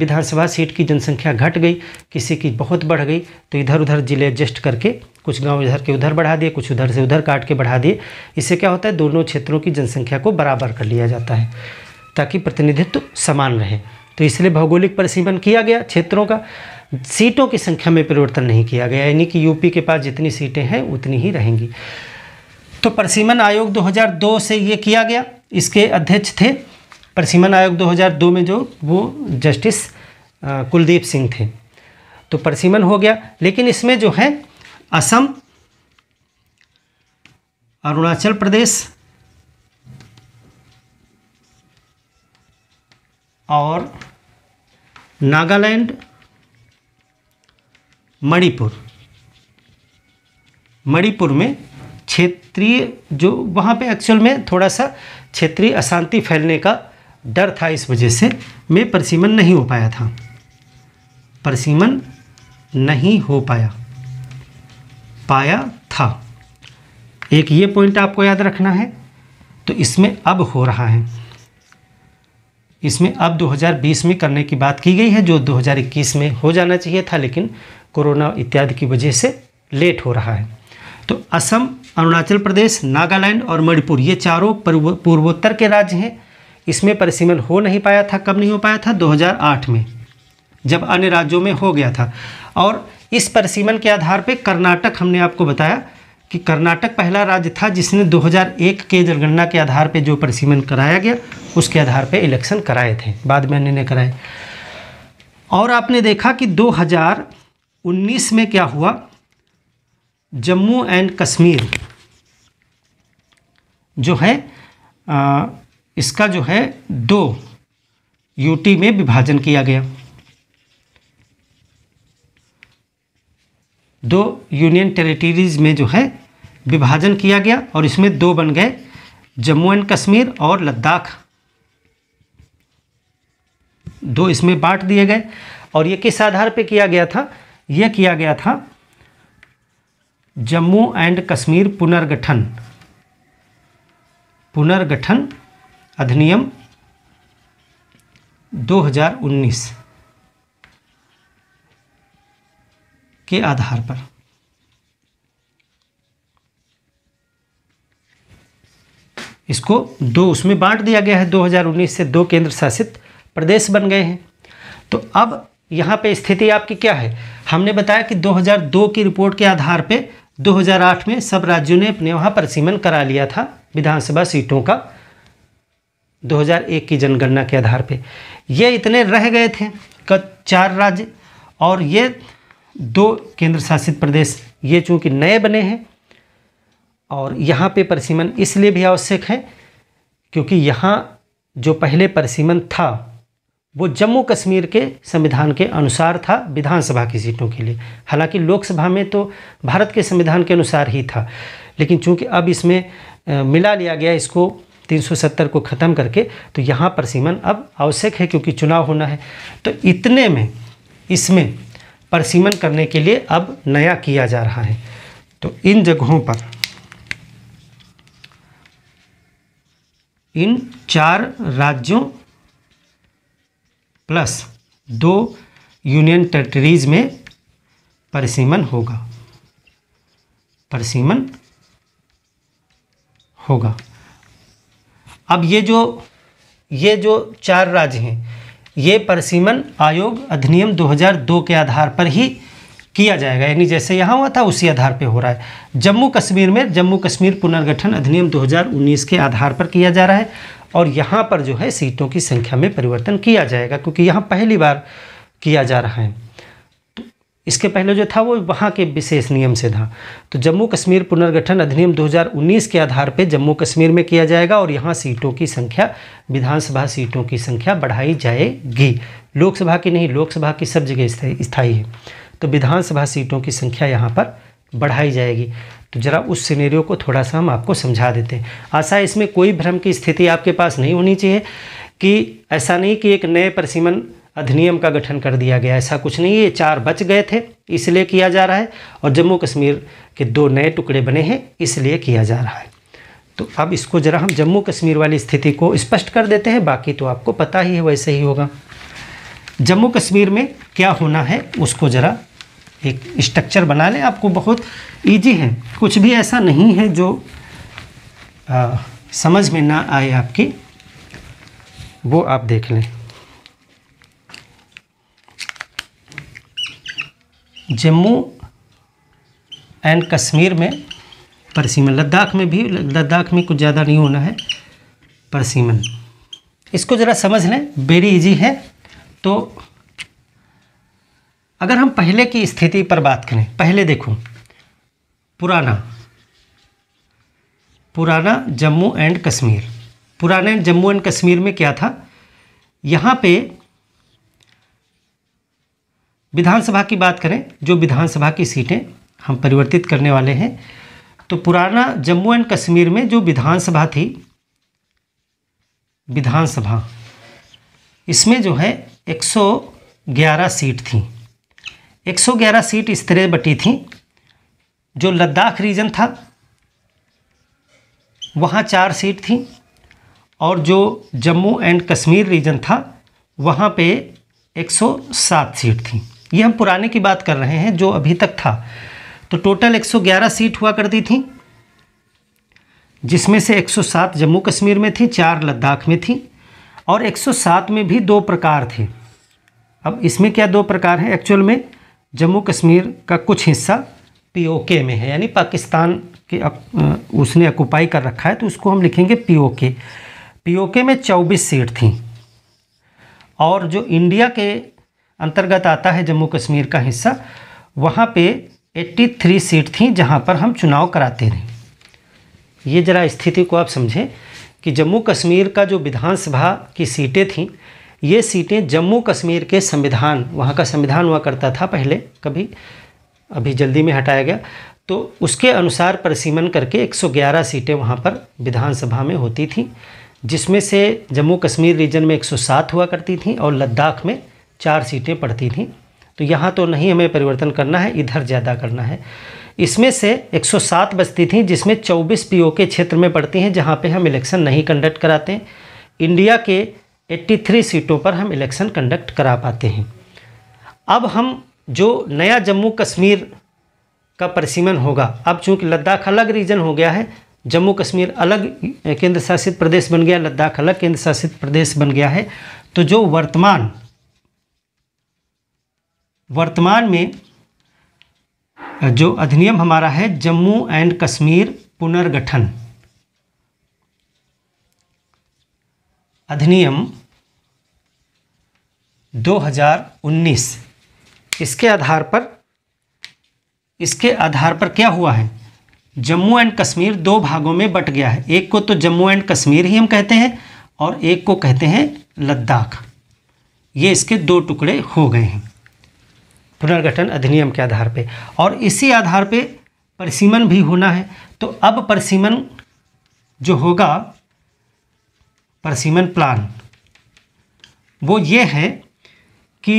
विधानसभा सीट की जनसंख्या घट गई किसी की बहुत बढ़ गई तो इधर उधर जिले एडजस्ट करके कुछ गांव इधर के उधर बढ़ा दिए कुछ उधर से उधर काट के बढ़ा दिए इससे क्या होता है दोनों क्षेत्रों की जनसंख्या को बराबर कर लिया जाता है ताकि प्रतिनिधित्व समान रहे तो इसलिए भौगोलिक परिसीमन किया गया क्षेत्रों का सीटों की संख्या में परिवर्तन नहीं किया गया यानी कि यूपी के पास जितनी सीटें हैं उतनी ही रहेंगी तो परिसीमन आयोग 2002 से ये किया गया इसके अध्यक्ष थे परसीमन आयोग 2002 में जो वो जस्टिस कुलदीप सिंह थे तो परसीमन हो गया लेकिन इसमें जो है असम अरुणाचल प्रदेश और नागालैंड मणिपुर मणिपुर में क्षेत्रीय जो वहाँ पे एक्चुअल में थोड़ा सा क्षेत्रीय अशांति फैलने का डर था इस वजह से मैं परिसीमन नहीं हो पाया था परिसीमन नहीं हो पाया पाया था एक ये पॉइंट आपको याद रखना है तो इसमें अब हो रहा है इसमें अब 2020 में करने की बात की गई है जो 2021 में हो जाना चाहिए था लेकिन कोरोना इत्यादि की वजह से लेट हो रहा है तो असम अरुणाचल प्रदेश नागालैंड और मणिपुर ये चारों पूर्वोत्तर के राज्य हैं इसमें परिसीमन हो नहीं पाया था कब नहीं हो पाया था 2008 में जब अन्य राज्यों में हो गया था और इस परिसीमन के आधार पर कर्नाटक हमने आपको बताया कि कर्नाटक पहला राज्य था जिसने 2001 के जनगणना के आधार पर जो परिसीमन कराया गया उसके आधार पर इलेक्शन कराए थे बाद में अन्य ने कराए और आपने देखा कि 2019 में क्या हुआ जम्मू एंड कश्मीर जो है आ, इसका जो है दो यूटी में विभाजन किया गया दो यूनियन टेरिटरीज में जो है विभाजन किया गया और इसमें दो बन गए जम्मू एंड कश्मीर और लद्दाख दो इसमें बांट दिए गए और ये किस आधार पे किया गया था यह किया गया था जम्मू एंड कश्मीर पुनर्गठन पुनर्गठन अधिनियम 2019 के आधार पर इसको दो उसमें बांट दिया गया है 2019 से दो केंद्र शासित प्रदेश बन गए हैं तो अब यहाँ पे स्थिति आपकी क्या है हमने बताया कि 2002 की रिपोर्ट के आधार पे 2008 में सब राज्यों ने अपने वहाँ पर सीमन करा लिया था विधानसभा सीटों का 2001 की जनगणना के आधार पे ये इतने रह गए थे चार राज्य और ये दो केंद्र शासित प्रदेश ये चूँकि नए बने हैं और यहाँ पे परिसीमन इसलिए भी आवश्यक है क्योंकि यहाँ जो पहले परिसीमन था वो जम्मू कश्मीर के संविधान के अनुसार था विधानसभा की सीटों के लिए हालांकि लोकसभा में तो भारत के संविधान के अनुसार ही था लेकिन चूंकि अब इसमें मिला लिया गया इसको 370 को ख़त्म करके तो यहाँ पर सीमन अब आवश्यक है क्योंकि चुनाव होना है तो इतने में इसमें परसीमन करने के लिए अब नया किया जा रहा है तो इन जगहों पर इन चार राज्यों प्लस दो यूनियन टेरिटरीज में परिसीमन होगा परसीमन होगा अब ये जो ये जो चार राज्य हैं ये परसीमन आयोग अधिनियम 2002 के आधार पर ही किया जाएगा यानी जैसे यहाँ हुआ था उसी आधार पर हो रहा है जम्मू कश्मीर में जम्मू कश्मीर पुनर्गठन अधिनियम 2019 के आधार पर किया जा रहा है और यहाँ पर जो है सीटों की संख्या में परिवर्तन किया जाएगा क्योंकि यहाँ पहली बार किया जा रहा है इसके पहले जो था वो वहाँ के विशेष नियम से था तो जम्मू कश्मीर पुनर्गठन अधिनियम 2019 के आधार पर जम्मू कश्मीर में किया जाएगा और यहाँ सीटों की संख्या विधानसभा सीटों की संख्या बढ़ाई जाएगी लोकसभा की नहीं लोकसभा की सब जगह स्थाई है तो विधानसभा सीटों की संख्या यहाँ पर बढ़ाई जाएगी तो जरा उस सिनेरियो को थोड़ा सा हम आपको समझा देते हैं आशा इसमें कोई भ्रम की स्थिति आपके पास नहीं होनी चाहिए कि ऐसा नहीं कि एक नए परसीमन अधिनियम का गठन कर दिया गया ऐसा कुछ नहीं ये चार बच गए थे इसलिए किया जा रहा है और जम्मू कश्मीर के दो नए टुकड़े बने हैं इसलिए किया जा रहा है तो अब इसको ज़रा हम जम्मू कश्मीर वाली स्थिति को स्पष्ट कर देते हैं बाकी तो आपको पता ही है वैसे ही होगा जम्मू कश्मीर में क्या होना है उसको ज़रा एक स्ट्रक्चर बना लें आपको बहुत ईजी है कुछ भी ऐसा नहीं है जो आ, समझ में ना आए आपकी वो आप देख लें जम्मू एंड कश्मीर में परसीमन लद्दाख में भी लद्दाख में कुछ ज़्यादा नहीं होना है परसीमन इसको ज़रा समझ लें वेरी इजी है तो अगर हम पहले की स्थिति पर बात करें पहले देखो पुराना पुराना जम्मू एंड कश्मीर पुराने जम्मू एंड कश्मीर में क्या था यहाँ पे विधानसभा की बात करें जो विधानसभा की सीटें हम परिवर्तित करने वाले हैं तो पुराना जम्मू एंड कश्मीर में जो विधानसभा थी विधानसभा इसमें जो है 111 सीट थी 111 सीट इस तरह बटी थी जो लद्दाख रीजन था वहाँ चार सीट थी और जो जम्मू एंड कश्मीर रीजन था वहाँ पे 107 सीट थी ये हम पुराने की बात कर रहे हैं जो अभी तक था तो टोटल 111 सीट हुआ करती थी जिसमें से 107 जम्मू कश्मीर में थी चार लद्दाख में थी और 107 में भी दो प्रकार थे अब इसमें क्या दो प्रकार हैं एक्चुअल में जम्मू कश्मीर का कुछ हिस्सा पीओके में है यानी पाकिस्तान के उसने अकुपाई कर रखा है तो उसको हम लिखेंगे पीओके पीओके में 24 सीट थी और जो इंडिया के अंतर्गत आता है जम्मू कश्मीर का हिस्सा वहाँ पे 83 सीट थी जहाँ पर हम चुनाव कराते रहे ये ज़रा स्थिति को आप समझें कि जम्मू कश्मीर का जो विधानसभा की सीटें थीं ये सीटें जम्मू कश्मीर के संविधान वहाँ का संविधान हुआ करता था पहले कभी अभी जल्दी में हटाया गया तो उसके अनुसार परसीमन करके 111 सीटें वहाँ पर विधानसभा में होती थीं जिसमें से जम्मू कश्मीर रीजन में 107 हुआ करती थीं और लद्दाख में चार सीटें पड़ती थीं तो यहाँ तो नहीं हमें परिवर्तन करना है इधर ज़्यादा करना है इसमें से 107 बस्ती थी जिसमें 24 पीओ के क्षेत्र में पड़ती हैं जहाँ पे हम इलेक्शन नहीं कंडक्ट कराते इंडिया के 83 सीटों पर हम इलेक्शन कंडक्ट करा पाते हैं अब हम जो नया जम्मू कश्मीर का परिसीमन होगा अब चूँकि लद्दाख अलग रीजन हो गया है जम्मू कश्मीर अलग केंद्र शासित प्रदेश बन गया लद्दाख अलग केंद्र शासित प्रदेश बन गया है तो जो वर्तमान वर्तमान में जो अधिनियम हमारा है जम्मू एंड कश्मीर पुनर्गठन अधिनियम 2019 इसके आधार पर इसके आधार पर क्या हुआ है जम्मू एंड कश्मीर दो भागों में बट गया है एक को तो जम्मू एंड कश्मीर ही हम कहते हैं और एक को कहते हैं लद्दाख ये इसके दो टुकड़े हो गए हैं पुनर्गठन अधिनियम के आधार पे और इसी आधार पे परिसीमन भी होना है तो अब परिसीमन जो होगा परिसीमन प्लान वो ये है कि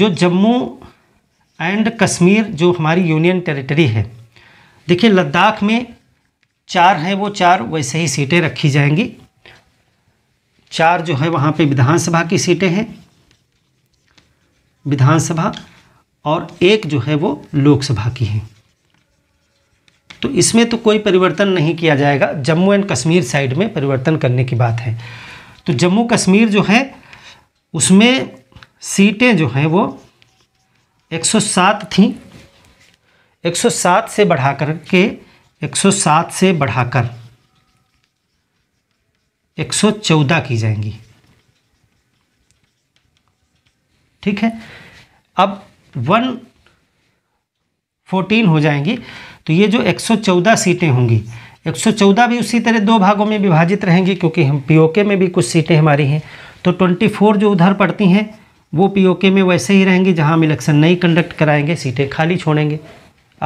जो जम्मू एंड कश्मीर जो हमारी यूनियन टेरिटरी है देखिए लद्दाख में चार हैं वो चार वैसे ही सीटें रखी जाएंगी चार जो है वहाँ पे विधानसभा की सीटें हैं विधानसभा और एक जो है वो लोकसभा की है तो इसमें तो कोई परिवर्तन नहीं किया जाएगा जम्मू एंड कश्मीर साइड में परिवर्तन करने की बात है तो जम्मू कश्मीर जो है उसमें सीटें जो हैं वो 107 थी 107 से बढ़ाकर के 107 से बढ़ाकर 114 की जाएंगी ठीक है अब वन फोर्टीन हो जाएंगी तो ये जो 114 सीटें होंगी 114 भी उसी तरह दो भागों में विभाजित रहेंगी क्योंकि हम पीओके में भी कुछ सीटें हमारी हैं तो 24 जो उधर पड़ती हैं वो पीओके में वैसे ही रहेंगी जहां हम इलेक्शन नहीं कंडक्ट कराएंगे सीटें खाली छोड़ेंगे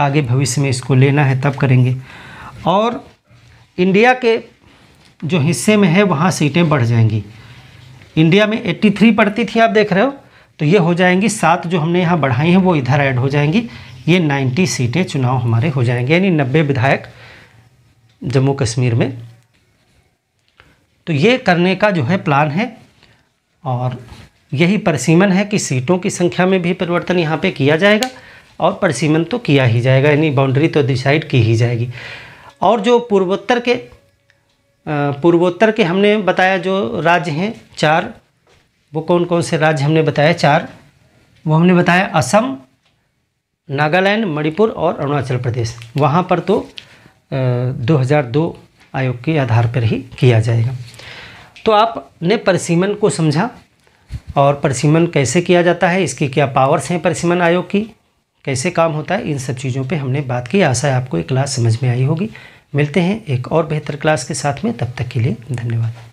आगे भविष्य में इसको लेना है तब करेंगे और इंडिया के जो हिस्से में है वहाँ सीटें बढ़ जाएंगी इंडिया में 83 पड़ती थी आप देख रहे हो तो ये हो जाएंगी सात जो हमने यहाँ बढ़ाई हैं वो इधर ऐड हो जाएंगी ये 90 सीटें चुनाव हमारे हो जाएंगे यानी 90 विधायक जम्मू कश्मीर में तो ये करने का जो है प्लान है और यही परसीमन है कि सीटों की संख्या में भी परिवर्तन यहाँ पे किया जाएगा और परसीमन तो किया ही जाएगा यानी बाउंड्री तो डिसाइड की ही जाएगी और जो पूर्वोत्तर के पूर्वोत्तर के हमने बताया जो राज्य हैं चार वो कौन कौन से राज्य हमने बताया चार वो हमने बताया असम नागालैंड मणिपुर और अरुणाचल प्रदेश वहाँ पर तो आ, 2002 आयोग के आधार पर ही किया जाएगा तो आपने परिसीमन को समझा और परिसीमन कैसे किया जाता है इसकी क्या पावर्स हैं परिसीमन आयोग की कैसे काम होता है इन सब चीज़ों पे हमने बात की आशा है आपको एक क्लास समझ में आई होगी मिलते हैं एक और बेहतर क्लास के साथ में तब तक के लिए धन्यवाद